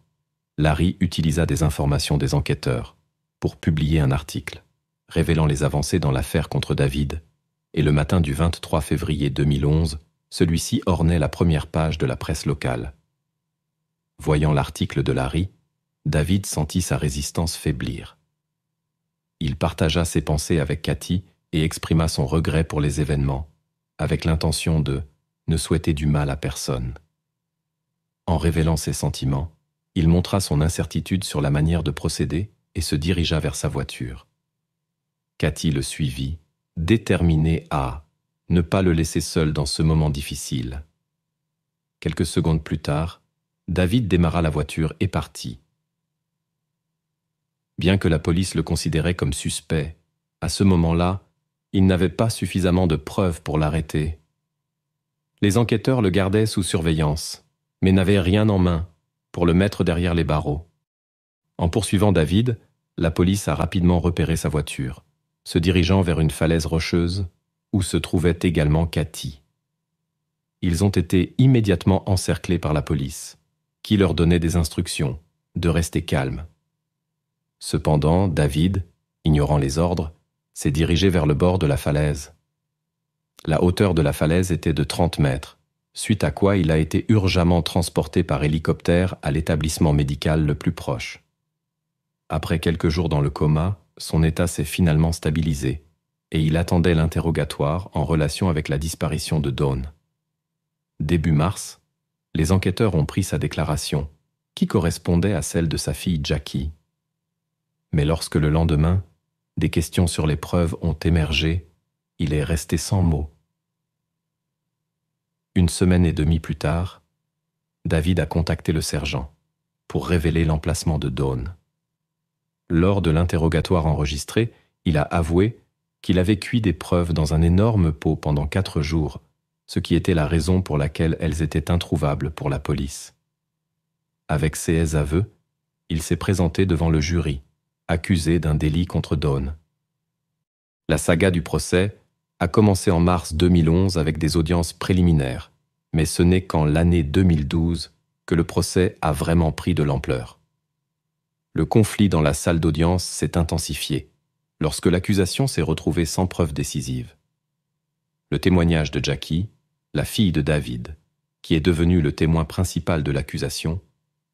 Larry utilisa des informations des enquêteurs pour publier un article révélant les avancées dans l'affaire contre David, et le matin du 23 février 2011, celui-ci ornait la première page de la presse locale. Voyant l'article de Larry, David sentit sa résistance faiblir. Il partagea ses pensées avec Cathy et exprima son regret pour les événements, avec l'intention de ne souhaiter du mal à personne. En révélant ses sentiments, il montra son incertitude sur la manière de procéder et se dirigea vers sa voiture. Cathy le suivit, déterminée à ne pas le laisser seul dans ce moment difficile. Quelques secondes plus tard, David démarra la voiture et partit. Bien que la police le considérait comme suspect, à ce moment-là, il n'avait pas suffisamment de preuves pour l'arrêter. Les enquêteurs le gardaient sous surveillance mais n'avait rien en main pour le mettre derrière les barreaux. En poursuivant David, la police a rapidement repéré sa voiture, se dirigeant vers une falaise rocheuse où se trouvait également Cathy. Ils ont été immédiatement encerclés par la police, qui leur donnait des instructions de rester calmes. Cependant, David, ignorant les ordres, s'est dirigé vers le bord de la falaise. La hauteur de la falaise était de 30 mètres, suite à quoi il a été urgemment transporté par hélicoptère à l'établissement médical le plus proche. Après quelques jours dans le coma, son état s'est finalement stabilisé, et il attendait l'interrogatoire en relation avec la disparition de Dawn. Début mars, les enquêteurs ont pris sa déclaration, qui correspondait à celle de sa fille Jackie. Mais lorsque le lendemain, des questions sur les preuves ont émergé, il est resté sans mots. Une semaine et demie plus tard, David a contacté le sergent pour révéler l'emplacement de Dawn. Lors de l'interrogatoire enregistré, il a avoué qu'il avait cuit des preuves dans un énorme pot pendant quatre jours, ce qui était la raison pour laquelle elles étaient introuvables pour la police. Avec ces aveux, il s'est présenté devant le jury, accusé d'un délit contre Dawn. La saga du procès a commencé en mars 2011 avec des audiences préliminaires, mais ce n'est qu'en l'année 2012 que le procès a vraiment pris de l'ampleur. Le conflit dans la salle d'audience s'est intensifié lorsque l'accusation s'est retrouvée sans preuve décisive. Le témoignage de Jackie, la fille de David, qui est devenue le témoin principal de l'accusation,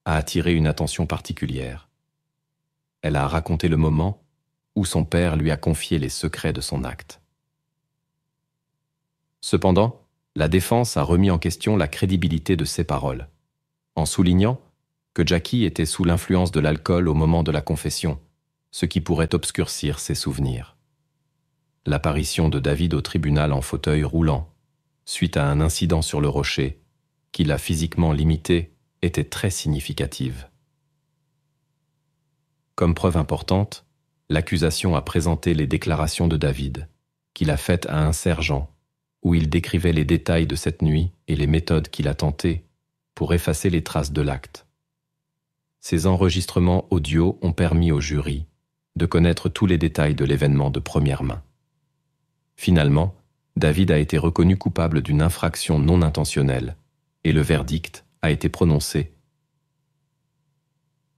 a attiré une attention particulière. Elle a raconté le moment où son père lui a confié les secrets de son acte. Cependant, la défense a remis en question la crédibilité de ses paroles, en soulignant que Jackie était sous l'influence de l'alcool au moment de la confession, ce qui pourrait obscurcir ses souvenirs. L'apparition de David au tribunal en fauteuil roulant, suite à un incident sur le rocher, qui l'a physiquement limité, était très significative. Comme preuve importante, l'accusation a présenté les déclarations de David, qu'il a faites à un sergent, où il décrivait les détails de cette nuit et les méthodes qu'il a tentées pour effacer les traces de l'acte. Ces enregistrements audio ont permis au jury de connaître tous les détails de l'événement de première main. Finalement, David a été reconnu coupable d'une infraction non intentionnelle et le verdict a été prononcé.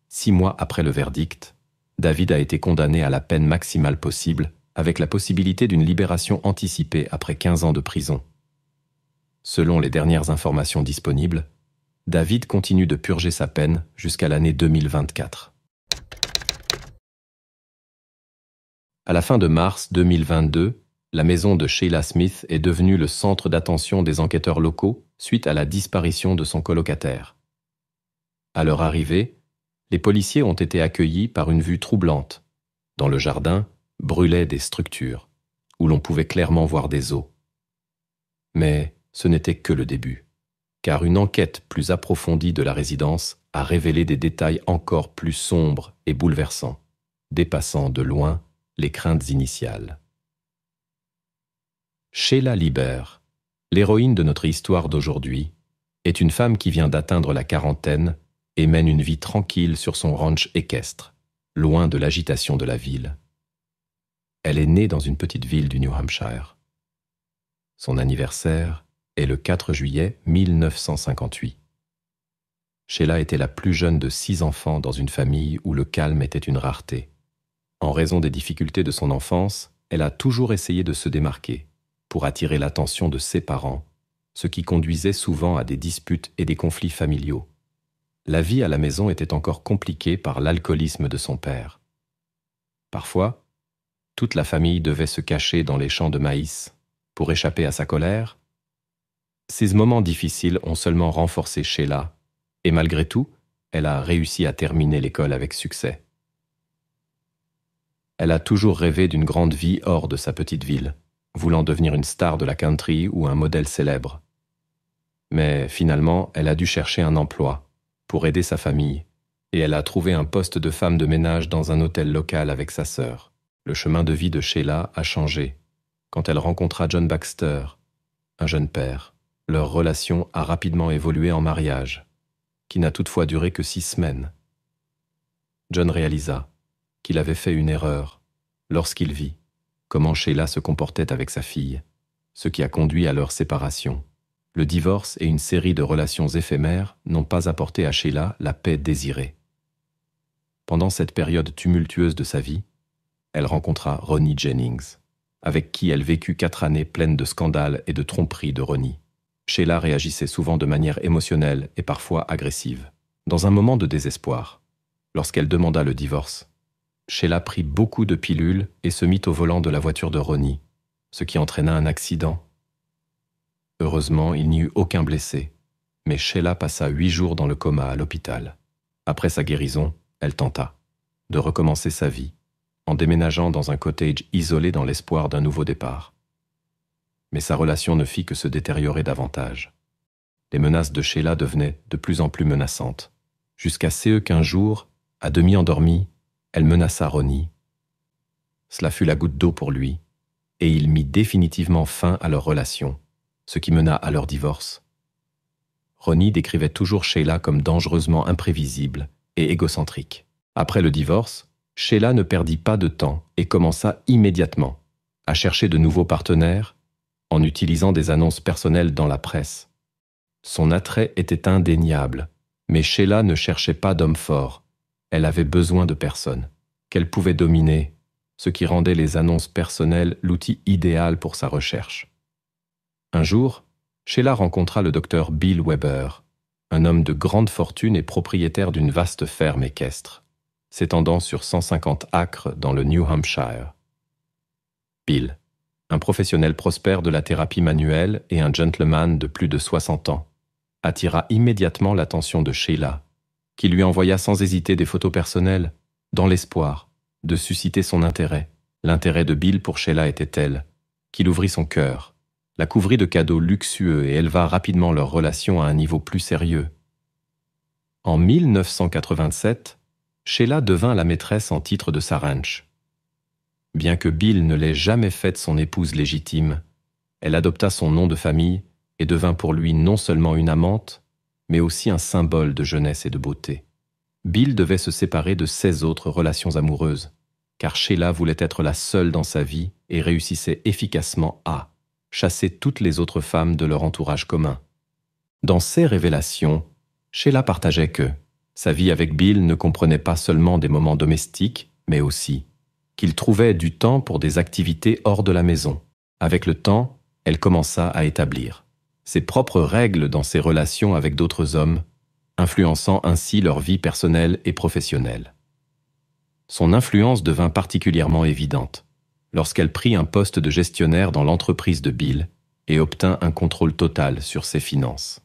Six mois après le verdict, David a été condamné à la peine maximale possible, avec la possibilité d'une libération anticipée après 15 ans de prison. Selon les dernières informations disponibles, David continue de purger sa peine jusqu'à l'année 2024. À la fin de mars 2022, la maison de Sheila Smith est devenue le centre d'attention des enquêteurs locaux suite à la disparition de son colocataire. À leur arrivée, les policiers ont été accueillis par une vue troublante. Dans le jardin, brûlaient des structures où l'on pouvait clairement voir des eaux. Mais ce n'était que le début, car une enquête plus approfondie de la résidence a révélé des détails encore plus sombres et bouleversants, dépassant de loin les craintes initiales. Sheila Libert, l'héroïne de notre histoire d'aujourd'hui, est une femme qui vient d'atteindre la quarantaine et mène une vie tranquille sur son ranch équestre, loin de l'agitation de la ville. Elle est née dans une petite ville du New Hampshire. Son anniversaire est le 4 juillet 1958. Sheila était la plus jeune de six enfants dans une famille où le calme était une rareté. En raison des difficultés de son enfance, elle a toujours essayé de se démarquer, pour attirer l'attention de ses parents, ce qui conduisait souvent à des disputes et des conflits familiaux. La vie à la maison était encore compliquée par l'alcoolisme de son père. Parfois, toute la famille devait se cacher dans les champs de maïs pour échapper à sa colère. Ces moments difficiles ont seulement renforcé Sheila, et malgré tout, elle a réussi à terminer l'école avec succès. Elle a toujours rêvé d'une grande vie hors de sa petite ville, voulant devenir une star de la country ou un modèle célèbre. Mais finalement, elle a dû chercher un emploi pour aider sa famille, et elle a trouvé un poste de femme de ménage dans un hôtel local avec sa sœur. Le chemin de vie de Sheila a changé. Quand elle rencontra John Baxter, un jeune père, leur relation a rapidement évolué en mariage, qui n'a toutefois duré que six semaines. John réalisa qu'il avait fait une erreur lorsqu'il vit comment Sheila se comportait avec sa fille, ce qui a conduit à leur séparation. Le divorce et une série de relations éphémères n'ont pas apporté à Sheila la paix désirée. Pendant cette période tumultueuse de sa vie, elle rencontra Ronnie Jennings, avec qui elle vécut quatre années pleines de scandales et de tromperies de Ronnie. Sheila réagissait souvent de manière émotionnelle et parfois agressive. Dans un moment de désespoir, lorsqu'elle demanda le divorce, Sheila prit beaucoup de pilules et se mit au volant de la voiture de Ronnie, ce qui entraîna un accident. Heureusement, il n'y eut aucun blessé, mais Sheila passa huit jours dans le coma à l'hôpital. Après sa guérison, elle tenta de recommencer sa vie, en déménageant dans un cottage isolé dans l'espoir d'un nouveau départ. Mais sa relation ne fit que se détériorer davantage. Les menaces de Sheila devenaient de plus en plus menaçantes, jusqu'à ce qu'un jour, à demi endormie elle menaça Ronnie. Cela fut la goutte d'eau pour lui, et il mit définitivement fin à leur relation, ce qui mena à leur divorce. Ronnie décrivait toujours Sheila comme dangereusement imprévisible et égocentrique. Après le divorce, Sheila ne perdit pas de temps et commença immédiatement à chercher de nouveaux partenaires en utilisant des annonces personnelles dans la presse. Son attrait était indéniable, mais Sheila ne cherchait pas d'hommes forts. Elle avait besoin de personnes qu'elle pouvait dominer, ce qui rendait les annonces personnelles l'outil idéal pour sa recherche. Un jour, Sheila rencontra le docteur Bill Weber, un homme de grande fortune et propriétaire d'une vaste ferme équestre s'étendant sur 150 acres dans le New Hampshire. Bill, un professionnel prospère de la thérapie manuelle et un gentleman de plus de 60 ans, attira immédiatement l'attention de Sheila, qui lui envoya sans hésiter des photos personnelles, dans l'espoir de susciter son intérêt. L'intérêt de Bill pour Sheila était tel qu'il ouvrit son cœur, la couvrit de cadeaux luxueux et éleva rapidement leur relation à un niveau plus sérieux. En 1987, Sheila devint la maîtresse en titre de sa ranch. Bien que Bill ne l'ait jamais faite son épouse légitime, elle adopta son nom de famille et devint pour lui non seulement une amante, mais aussi un symbole de jeunesse et de beauté. Bill devait se séparer de ses autres relations amoureuses, car Sheila voulait être la seule dans sa vie et réussissait efficacement à chasser toutes les autres femmes de leur entourage commun. Dans ces révélations, Sheila partageait que sa vie avec Bill ne comprenait pas seulement des moments domestiques, mais aussi qu'il trouvait du temps pour des activités hors de la maison. Avec le temps, elle commença à établir ses propres règles dans ses relations avec d'autres hommes, influençant ainsi leur vie personnelle et professionnelle. Son influence devint particulièrement évidente lorsqu'elle prit un poste de gestionnaire dans l'entreprise de Bill et obtint un contrôle total sur ses finances.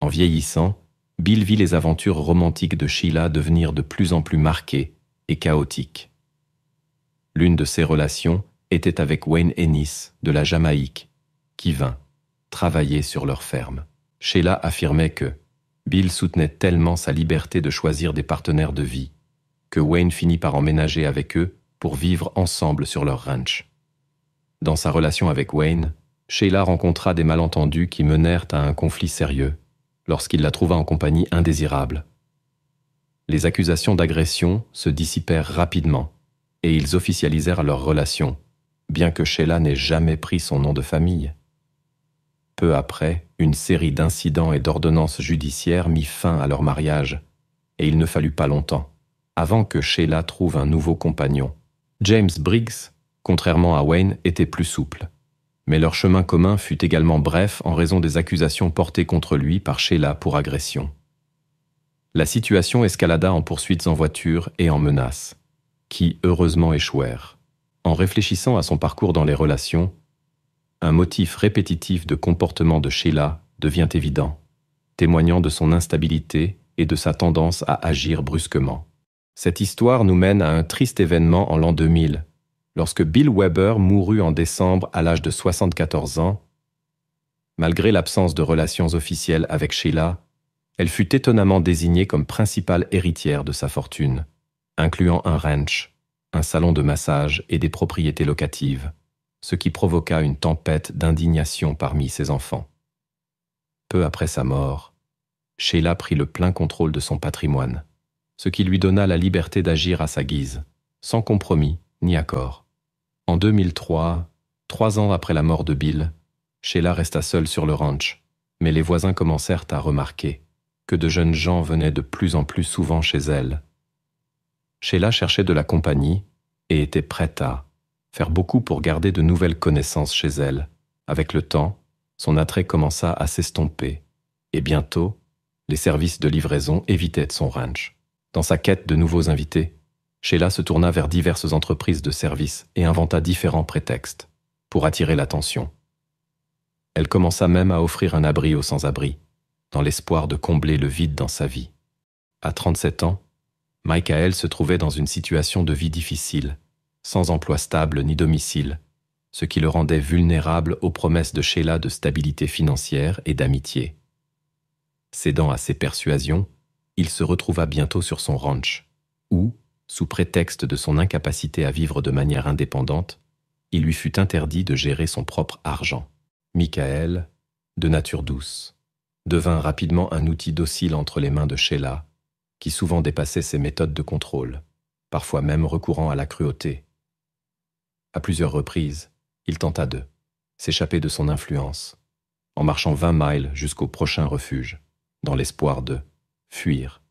En vieillissant, Bill vit les aventures romantiques de Sheila devenir de plus en plus marquées et chaotiques. L'une de ses relations était avec Wayne Ennis, de la Jamaïque, qui vint travailler sur leur ferme. Sheila affirmait que Bill soutenait tellement sa liberté de choisir des partenaires de vie que Wayne finit par emménager avec eux pour vivre ensemble sur leur ranch. Dans sa relation avec Wayne, Sheila rencontra des malentendus qui menèrent à un conflit sérieux lorsqu'il la trouva en compagnie indésirable. Les accusations d'agression se dissipèrent rapidement et ils officialisèrent leur relation, bien que Sheila n'ait jamais pris son nom de famille. Peu après, une série d'incidents et d'ordonnances judiciaires mit fin à leur mariage, et il ne fallut pas longtemps avant que Sheila trouve un nouveau compagnon. James Briggs, contrairement à Wayne, était plus souple mais leur chemin commun fut également bref en raison des accusations portées contre lui par Sheila pour agression. La situation escalada en poursuites en voiture et en menaces, qui heureusement échouèrent. En réfléchissant à son parcours dans les relations, un motif répétitif de comportement de Sheila devient évident, témoignant de son instabilité et de sa tendance à agir brusquement. Cette histoire nous mène à un triste événement en l'an 2000, Lorsque Bill Weber mourut en décembre à l'âge de 74 ans, malgré l'absence de relations officielles avec Sheila, elle fut étonnamment désignée comme principale héritière de sa fortune, incluant un ranch, un salon de massage et des propriétés locatives, ce qui provoqua une tempête d'indignation parmi ses enfants. Peu après sa mort, Sheila prit le plein contrôle de son patrimoine, ce qui lui donna la liberté d'agir à sa guise, sans compromis ni accord. En 2003, trois ans après la mort de Bill, Sheila resta seule sur le ranch, mais les voisins commencèrent à remarquer que de jeunes gens venaient de plus en plus souvent chez elle. Sheila cherchait de la compagnie et était prête à faire beaucoup pour garder de nouvelles connaissances chez elle. Avec le temps, son attrait commença à s'estomper, et bientôt, les services de livraison évitaient son ranch. Dans sa quête de nouveaux invités, Sheila se tourna vers diverses entreprises de services et inventa différents prétextes pour attirer l'attention. Elle commença même à offrir un abri aux sans-abri, dans l'espoir de combler le vide dans sa vie. À 37 ans, Michael se trouvait dans une situation de vie difficile, sans emploi stable ni domicile, ce qui le rendait vulnérable aux promesses de Sheila de stabilité financière et d'amitié. Cédant à ses persuasions, il se retrouva bientôt sur son ranch, où, sous prétexte de son incapacité à vivre de manière indépendante, il lui fut interdit de gérer son propre argent. Michael, de nature douce, devint rapidement un outil docile entre les mains de Sheila, qui souvent dépassait ses méthodes de contrôle, parfois même recourant à la cruauté. À plusieurs reprises, il tenta de s'échapper de son influence, en marchant vingt miles jusqu'au prochain refuge, dans l'espoir de fuir.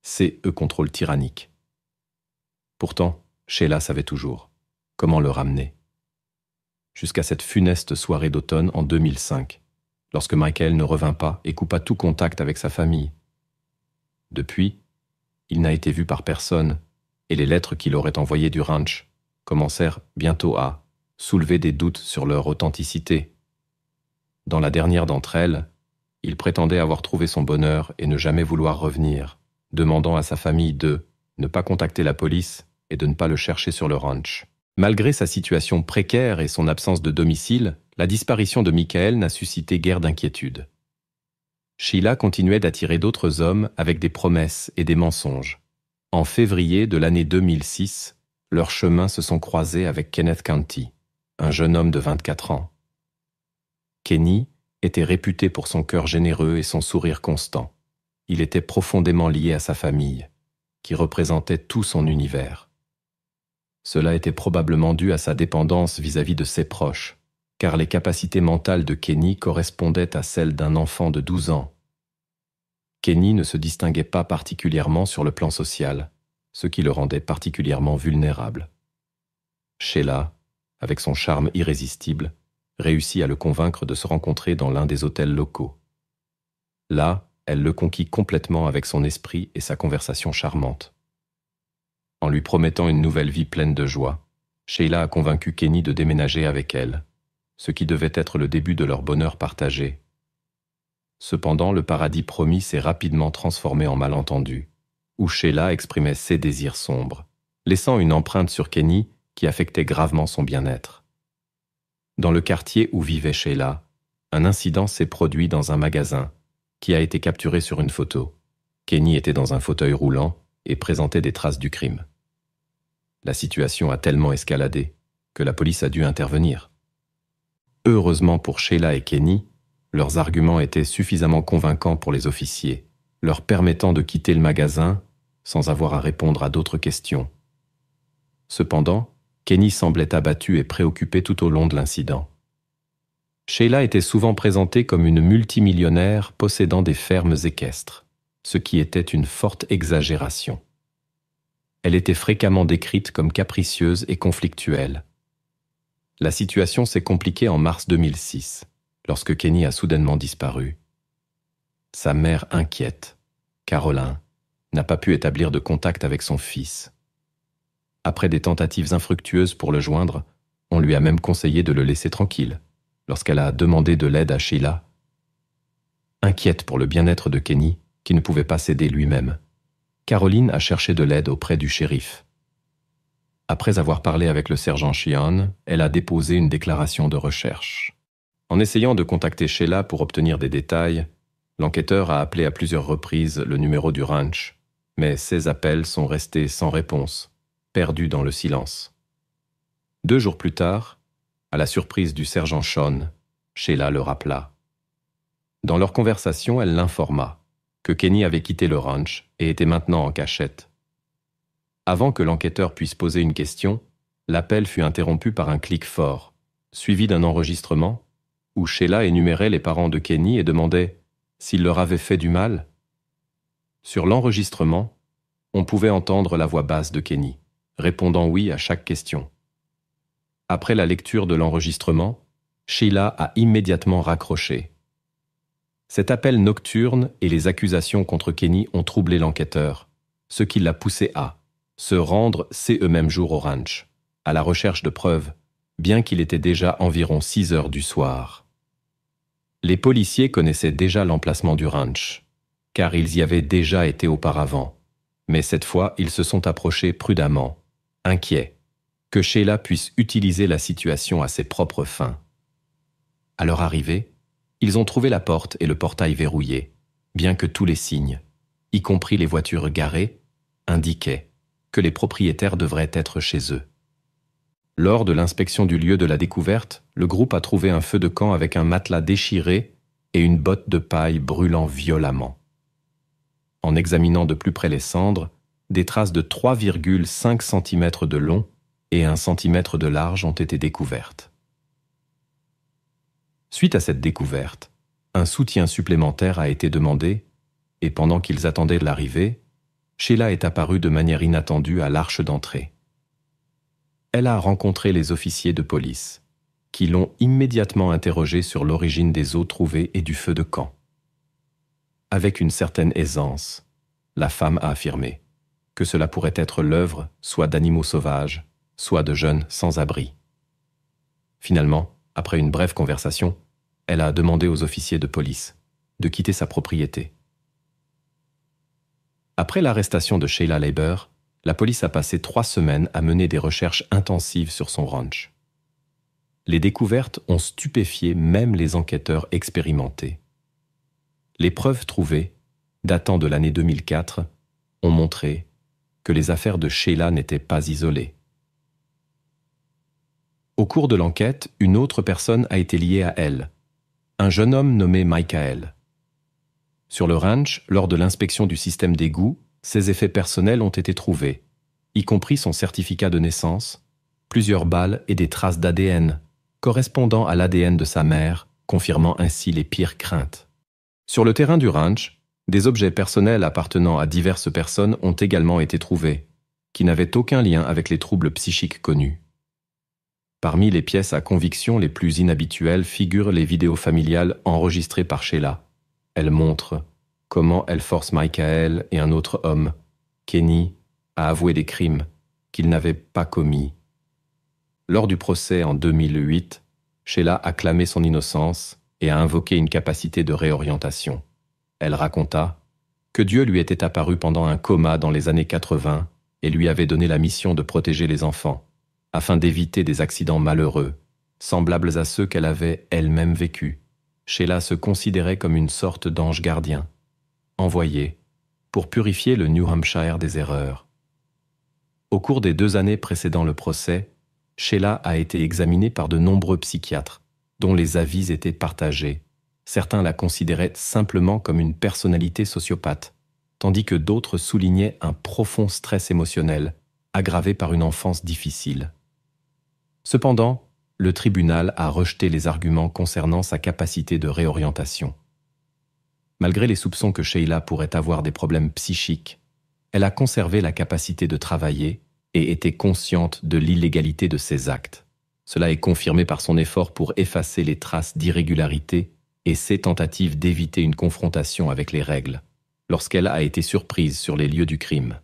C'est eux contrôle tyrannique. Pourtant, Sheila savait toujours comment le ramener. Jusqu'à cette funeste soirée d'automne en 2005, lorsque Michael ne revint pas et coupa tout contact avec sa famille. Depuis, il n'a été vu par personne, et les lettres qu'il aurait envoyées du ranch commencèrent bientôt à soulever des doutes sur leur authenticité. Dans la dernière d'entre elles, il prétendait avoir trouvé son bonheur et ne jamais vouloir revenir, demandant à sa famille de ne pas contacter la police et de ne pas le chercher sur le ranch. Malgré sa situation précaire et son absence de domicile, la disparition de Michael n'a suscité guère d'inquiétude. Sheila continuait d'attirer d'autres hommes avec des promesses et des mensonges. En février de l'année 2006, leurs chemins se sont croisés avec Kenneth County, un jeune homme de 24 ans. Kenny était réputé pour son cœur généreux et son sourire constant. Il était profondément lié à sa famille, qui représentait tout son univers. Cela était probablement dû à sa dépendance vis-à-vis de ses proches, car les capacités mentales de Kenny correspondaient à celles d'un enfant de 12 ans. Kenny ne se distinguait pas particulièrement sur le plan social, ce qui le rendait particulièrement vulnérable. Sheila, avec son charme irrésistible, réussit à le convaincre de se rencontrer dans l'un des hôtels locaux. Là, elle le conquit complètement avec son esprit et sa conversation charmante. En lui promettant une nouvelle vie pleine de joie, Sheila a convaincu Kenny de déménager avec elle, ce qui devait être le début de leur bonheur partagé. Cependant, le paradis promis s'est rapidement transformé en malentendu, où Sheila exprimait ses désirs sombres, laissant une empreinte sur Kenny qui affectait gravement son bien-être. Dans le quartier où vivait Sheila, un incident s'est produit dans un magasin, qui a été capturé sur une photo. Kenny était dans un fauteuil roulant et présentait des traces du crime. La situation a tellement escaladé que la police a dû intervenir. Heureusement pour Sheila et Kenny, leurs arguments étaient suffisamment convaincants pour les officiers, leur permettant de quitter le magasin sans avoir à répondre à d'autres questions. Cependant, Kenny semblait abattu et préoccupé tout au long de l'incident. Sheila était souvent présentée comme une multimillionnaire possédant des fermes équestres, ce qui était une forte exagération elle était fréquemment décrite comme capricieuse et conflictuelle. La situation s'est compliquée en mars 2006, lorsque Kenny a soudainement disparu. Sa mère inquiète, Caroline, n'a pas pu établir de contact avec son fils. Après des tentatives infructueuses pour le joindre, on lui a même conseillé de le laisser tranquille, lorsqu'elle a demandé de l'aide à Sheila. Inquiète pour le bien-être de Kenny, qui ne pouvait pas s'aider lui-même, Caroline a cherché de l'aide auprès du shérif. Après avoir parlé avec le sergent Sheehan, elle a déposé une déclaration de recherche. En essayant de contacter Sheila pour obtenir des détails, l'enquêteur a appelé à plusieurs reprises le numéro du ranch, mais ses appels sont restés sans réponse, perdus dans le silence. Deux jours plus tard, à la surprise du sergent Sean, Sheila le rappela. Dans leur conversation, elle l'informa que Kenny avait quitté le ranch et était maintenant en cachette. Avant que l'enquêteur puisse poser une question, l'appel fut interrompu par un clic fort, suivi d'un enregistrement, où Sheila énumérait les parents de Kenny et demandait s'il leur avait fait du mal. Sur l'enregistrement, on pouvait entendre la voix basse de Kenny, répondant oui à chaque question. Après la lecture de l'enregistrement, Sheila a immédiatement raccroché cet appel nocturne et les accusations contre Kenny ont troublé l'enquêteur, ce qui l'a poussé à se rendre ces eux-mêmes jours au ranch, à la recherche de preuves, bien qu'il était déjà environ 6 heures du soir. Les policiers connaissaient déjà l'emplacement du ranch, car ils y avaient déjà été auparavant, mais cette fois ils se sont approchés prudemment, inquiets, que Sheila puisse utiliser la situation à ses propres fins. À leur arrivée, ils ont trouvé la porte et le portail verrouillés, bien que tous les signes, y compris les voitures garées, indiquaient que les propriétaires devraient être chez eux. Lors de l'inspection du lieu de la découverte, le groupe a trouvé un feu de camp avec un matelas déchiré et une botte de paille brûlant violemment. En examinant de plus près les cendres, des traces de 3,5 cm de long et 1 cm de large ont été découvertes. Suite à cette découverte, un soutien supplémentaire a été demandé, et pendant qu'ils attendaient l'arrivée, Sheila est apparue de manière inattendue à l'arche d'entrée. Elle a rencontré les officiers de police, qui l'ont immédiatement interrogée sur l'origine des eaux trouvées et du feu de camp. Avec une certaine aisance, la femme a affirmé que cela pourrait être l'œuvre soit d'animaux sauvages, soit de jeunes sans abri. Finalement, après une brève conversation, elle a demandé aux officiers de police de quitter sa propriété. Après l'arrestation de Sheila Leiber, la police a passé trois semaines à mener des recherches intensives sur son ranch. Les découvertes ont stupéfié même les enquêteurs expérimentés. Les preuves trouvées, datant de l'année 2004, ont montré que les affaires de Sheila n'étaient pas isolées. Au cours de l'enquête, une autre personne a été liée à elle. Un jeune homme nommé Michael. Sur le ranch, lors de l'inspection du système d'égout, ses effets personnels ont été trouvés, y compris son certificat de naissance, plusieurs balles et des traces d'ADN, correspondant à l'ADN de sa mère, confirmant ainsi les pires craintes. Sur le terrain du ranch, des objets personnels appartenant à diverses personnes ont également été trouvés, qui n'avaient aucun lien avec les troubles psychiques connus. Parmi les pièces à conviction les plus inhabituelles figurent les vidéos familiales enregistrées par Sheila. Elles montrent comment elle force Michael et un autre homme, Kenny, à avouer des crimes qu'il n'avait pas commis. Lors du procès en 2008, Sheila a clamé son innocence et a invoqué une capacité de réorientation. Elle raconta que Dieu lui était apparu pendant un coma dans les années 80 et lui avait donné la mission de protéger les enfants afin d'éviter des accidents malheureux, semblables à ceux qu'elle avait elle-même vécus. Sheila se considérait comme une sorte d'ange gardien, envoyé pour purifier le New Hampshire des erreurs. Au cours des deux années précédant le procès, Sheila a été examinée par de nombreux psychiatres, dont les avis étaient partagés. Certains la considéraient simplement comme une personnalité sociopathe, tandis que d'autres soulignaient un profond stress émotionnel, aggravé par une enfance difficile. Cependant, le tribunal a rejeté les arguments concernant sa capacité de réorientation. Malgré les soupçons que Sheila pourrait avoir des problèmes psychiques, elle a conservé la capacité de travailler et était consciente de l'illégalité de ses actes. Cela est confirmé par son effort pour effacer les traces d'irrégularité et ses tentatives d'éviter une confrontation avec les règles, lorsqu'elle a été surprise sur les lieux du crime.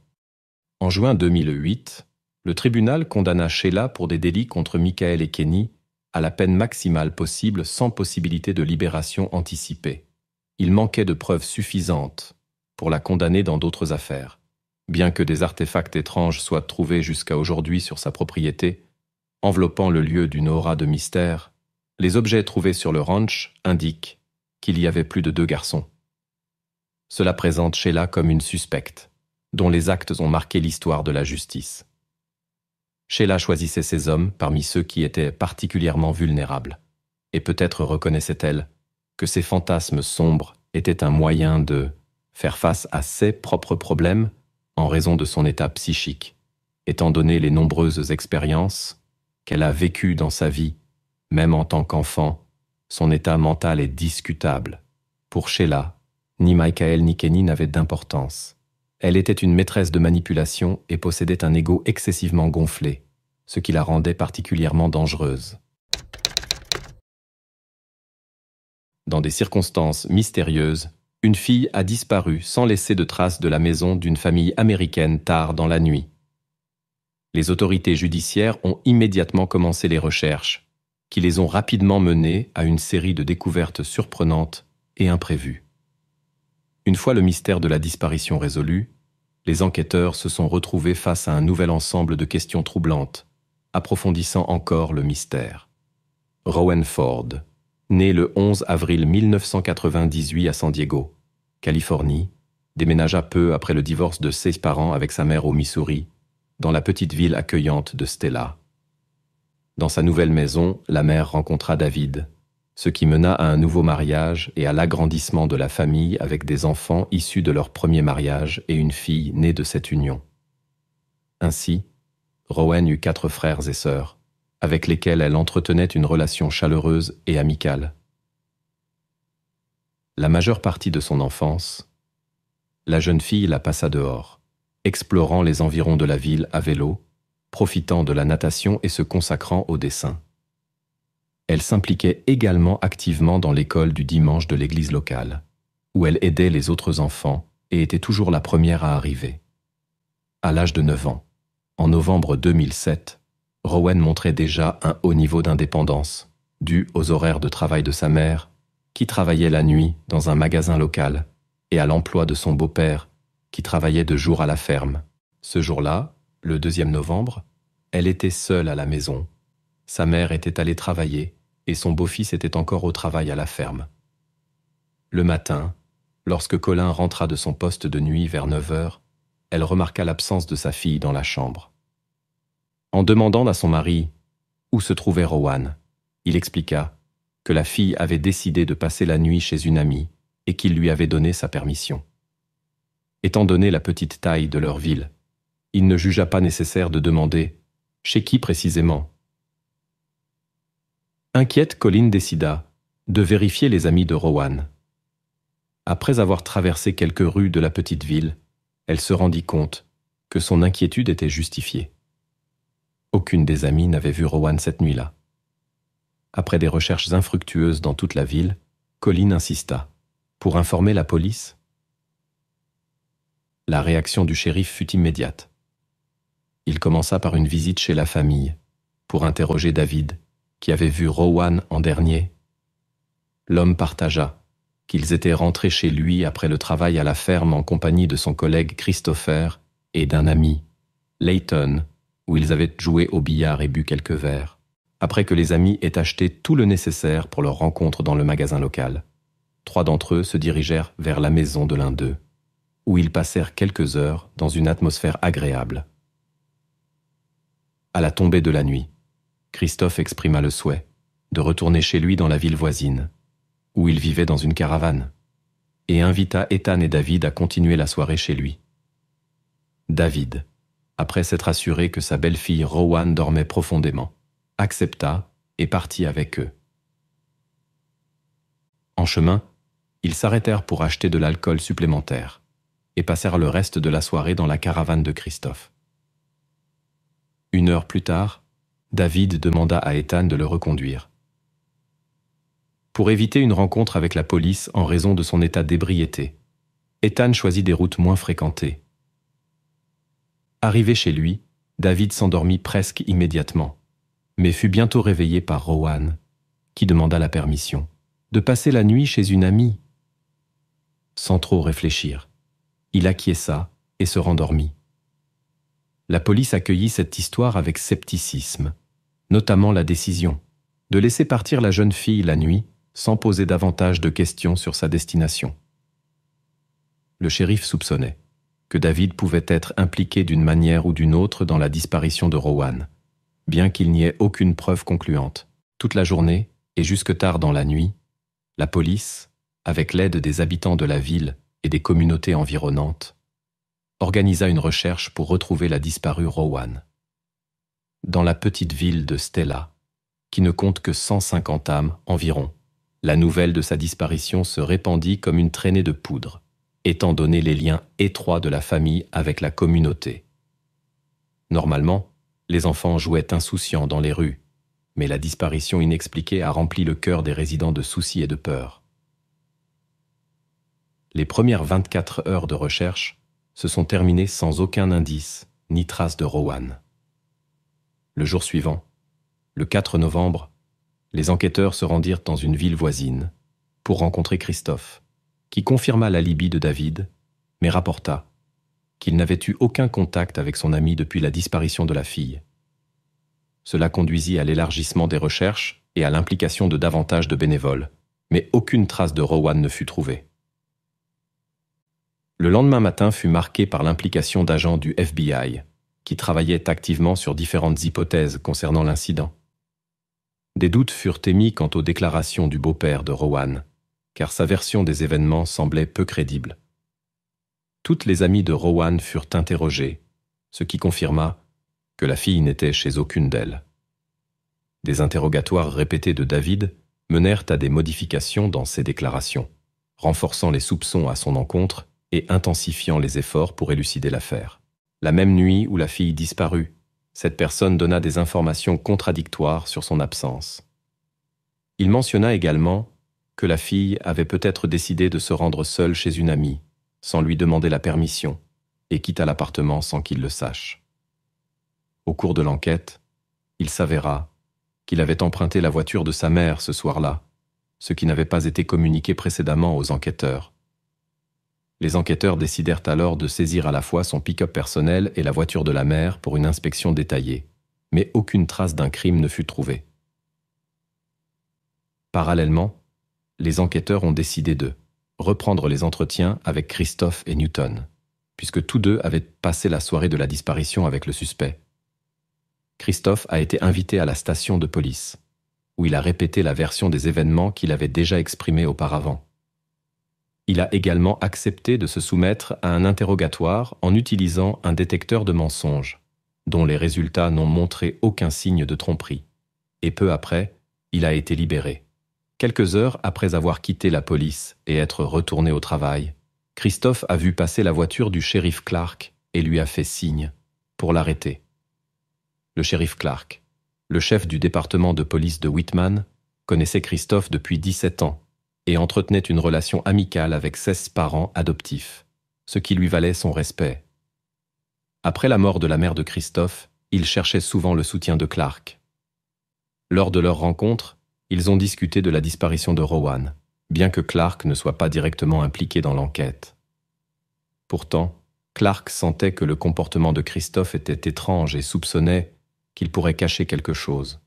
En juin 2008, le tribunal condamna Sheila pour des délits contre Michael et Kenny à la peine maximale possible sans possibilité de libération anticipée. Il manquait de preuves suffisantes pour la condamner dans d'autres affaires. Bien que des artefacts étranges soient trouvés jusqu'à aujourd'hui sur sa propriété, enveloppant le lieu d'une aura de mystère, les objets trouvés sur le ranch indiquent qu'il y avait plus de deux garçons. Cela présente Sheila comme une suspecte, dont les actes ont marqué l'histoire de la justice. Sheila choisissait ses hommes parmi ceux qui étaient particulièrement vulnérables. Et peut-être reconnaissait-elle que ces fantasmes sombres étaient un moyen de faire face à ses propres problèmes en raison de son état psychique, étant donné les nombreuses expériences qu'elle a vécues dans sa vie, même en tant qu'enfant, son état mental est discutable. Pour Sheila, ni Michael ni Kenny n'avaient d'importance. Elle était une maîtresse de manipulation et possédait un ego excessivement gonflé, ce qui la rendait particulièrement dangereuse. Dans des circonstances mystérieuses, une fille a disparu sans laisser de traces de la maison d'une famille américaine tard dans la nuit. Les autorités judiciaires ont immédiatement commencé les recherches, qui les ont rapidement menées à une série de découvertes surprenantes et imprévues. Une fois le mystère de la disparition résolu, les enquêteurs se sont retrouvés face à un nouvel ensemble de questions troublantes, approfondissant encore le mystère. Rowan Ford, né le 11 avril 1998 à San Diego, Californie, déménagea peu après le divorce de ses parents avec sa mère au Missouri, dans la petite ville accueillante de Stella. Dans sa nouvelle maison, la mère rencontra David, ce qui mena à un nouveau mariage et à l'agrandissement de la famille avec des enfants issus de leur premier mariage et une fille née de cette union. Ainsi, Rowen eut quatre frères et sœurs, avec lesquels elle entretenait une relation chaleureuse et amicale. La majeure partie de son enfance, la jeune fille la passa dehors, explorant les environs de la ville à vélo, profitant de la natation et se consacrant au dessin elle s'impliquait également activement dans l'école du dimanche de l'église locale, où elle aidait les autres enfants et était toujours la première à arriver. À l'âge de 9 ans, en novembre 2007, Rowan montrait déjà un haut niveau d'indépendance, dû aux horaires de travail de sa mère, qui travaillait la nuit dans un magasin local, et à l'emploi de son beau-père, qui travaillait de jour à la ferme. Ce jour-là, le 2 novembre, elle était seule à la maison. Sa mère était allée travailler et son beau-fils était encore au travail à la ferme. Le matin, lorsque Colin rentra de son poste de nuit vers 9 heures, elle remarqua l'absence de sa fille dans la chambre. En demandant à son mari où se trouvait Rowan, il expliqua que la fille avait décidé de passer la nuit chez une amie et qu'il lui avait donné sa permission. Étant donné la petite taille de leur ville, il ne jugea pas nécessaire de demander chez qui précisément Inquiète, Colline décida de vérifier les amis de Rowan. Après avoir traversé quelques rues de la petite ville, elle se rendit compte que son inquiétude était justifiée. Aucune des amies n'avait vu Rowan cette nuit-là. Après des recherches infructueuses dans toute la ville, Colline insista pour informer la police. La réaction du shérif fut immédiate. Il commença par une visite chez la famille pour interroger David qui avait vu Rowan en dernier. L'homme partagea qu'ils étaient rentrés chez lui après le travail à la ferme en compagnie de son collègue Christopher et d'un ami, Layton, où ils avaient joué au billard et bu quelques verres, après que les amis aient acheté tout le nécessaire pour leur rencontre dans le magasin local. Trois d'entre eux se dirigèrent vers la maison de l'un d'eux, où ils passèrent quelques heures dans une atmosphère agréable. À la tombée de la nuit, Christophe exprima le souhait de retourner chez lui dans la ville voisine, où il vivait dans une caravane, et invita Ethan et David à continuer la soirée chez lui. David, après s'être assuré que sa belle-fille Rowan dormait profondément, accepta et partit avec eux. En chemin, ils s'arrêtèrent pour acheter de l'alcool supplémentaire et passèrent le reste de la soirée dans la caravane de Christophe. Une heure plus tard, David demanda à Ethan de le reconduire. Pour éviter une rencontre avec la police en raison de son état d'ébriété, Ethan choisit des routes moins fréquentées. Arrivé chez lui, David s'endormit presque immédiatement, mais fut bientôt réveillé par Rowan, qui demanda la permission de passer la nuit chez une amie. Sans trop réfléchir, il acquiesça et se rendormit la police accueillit cette histoire avec scepticisme, notamment la décision de laisser partir la jeune fille la nuit sans poser davantage de questions sur sa destination. Le shérif soupçonnait que David pouvait être impliqué d'une manière ou d'une autre dans la disparition de Rowan, bien qu'il n'y ait aucune preuve concluante. Toute la journée, et jusque tard dans la nuit, la police, avec l'aide des habitants de la ville et des communautés environnantes, organisa une recherche pour retrouver la disparue Rowan. Dans la petite ville de Stella, qui ne compte que 150 âmes environ, la nouvelle de sa disparition se répandit comme une traînée de poudre, étant donné les liens étroits de la famille avec la communauté. Normalement, les enfants jouaient insouciants dans les rues, mais la disparition inexpliquée a rempli le cœur des résidents de soucis et de peur. Les premières 24 heures de recherche se sont terminés sans aucun indice, ni trace de Rowan. Le jour suivant, le 4 novembre, les enquêteurs se rendirent dans une ville voisine pour rencontrer Christophe, qui confirma l'alibi de David, mais rapporta qu'il n'avait eu aucun contact avec son ami depuis la disparition de la fille. Cela conduisit à l'élargissement des recherches et à l'implication de davantage de bénévoles, mais aucune trace de Rowan ne fut trouvée. Le lendemain matin fut marqué par l'implication d'agents du FBI, qui travaillaient activement sur différentes hypothèses concernant l'incident. Des doutes furent émis quant aux déclarations du beau-père de Rowan, car sa version des événements semblait peu crédible. Toutes les amies de Rowan furent interrogées, ce qui confirma que la fille n'était chez aucune d'elles. Des interrogatoires répétés de David menèrent à des modifications dans ses déclarations, renforçant les soupçons à son encontre et intensifiant les efforts pour élucider l'affaire. La même nuit où la fille disparut, cette personne donna des informations contradictoires sur son absence. Il mentionna également que la fille avait peut-être décidé de se rendre seule chez une amie, sans lui demander la permission, et quitta l'appartement sans qu'il le sache. Au cours de l'enquête, il s'avéra qu'il avait emprunté la voiture de sa mère ce soir-là, ce qui n'avait pas été communiqué précédemment aux enquêteurs. Les enquêteurs décidèrent alors de saisir à la fois son pick-up personnel et la voiture de la mère pour une inspection détaillée, mais aucune trace d'un crime ne fut trouvée. Parallèlement, les enquêteurs ont décidé de reprendre les entretiens avec Christophe et Newton, puisque tous deux avaient passé la soirée de la disparition avec le suspect. Christophe a été invité à la station de police, où il a répété la version des événements qu'il avait déjà exprimée auparavant. Il a également accepté de se soumettre à un interrogatoire en utilisant un détecteur de mensonges, dont les résultats n'ont montré aucun signe de tromperie. Et peu après, il a été libéré. Quelques heures après avoir quitté la police et être retourné au travail, Christophe a vu passer la voiture du shérif Clark et lui a fait signe pour l'arrêter. Le shérif Clark, le chef du département de police de Whitman, connaissait Christophe depuis 17 ans et entretenait une relation amicale avec ses parents adoptifs, ce qui lui valait son respect. Après la mort de la mère de Christophe, il cherchait souvent le soutien de Clark. Lors de leur rencontre, ils ont discuté de la disparition de Rowan, bien que Clark ne soit pas directement impliqué dans l'enquête. Pourtant, Clark sentait que le comportement de Christophe était étrange et soupçonnait qu'il pourrait cacher quelque chose.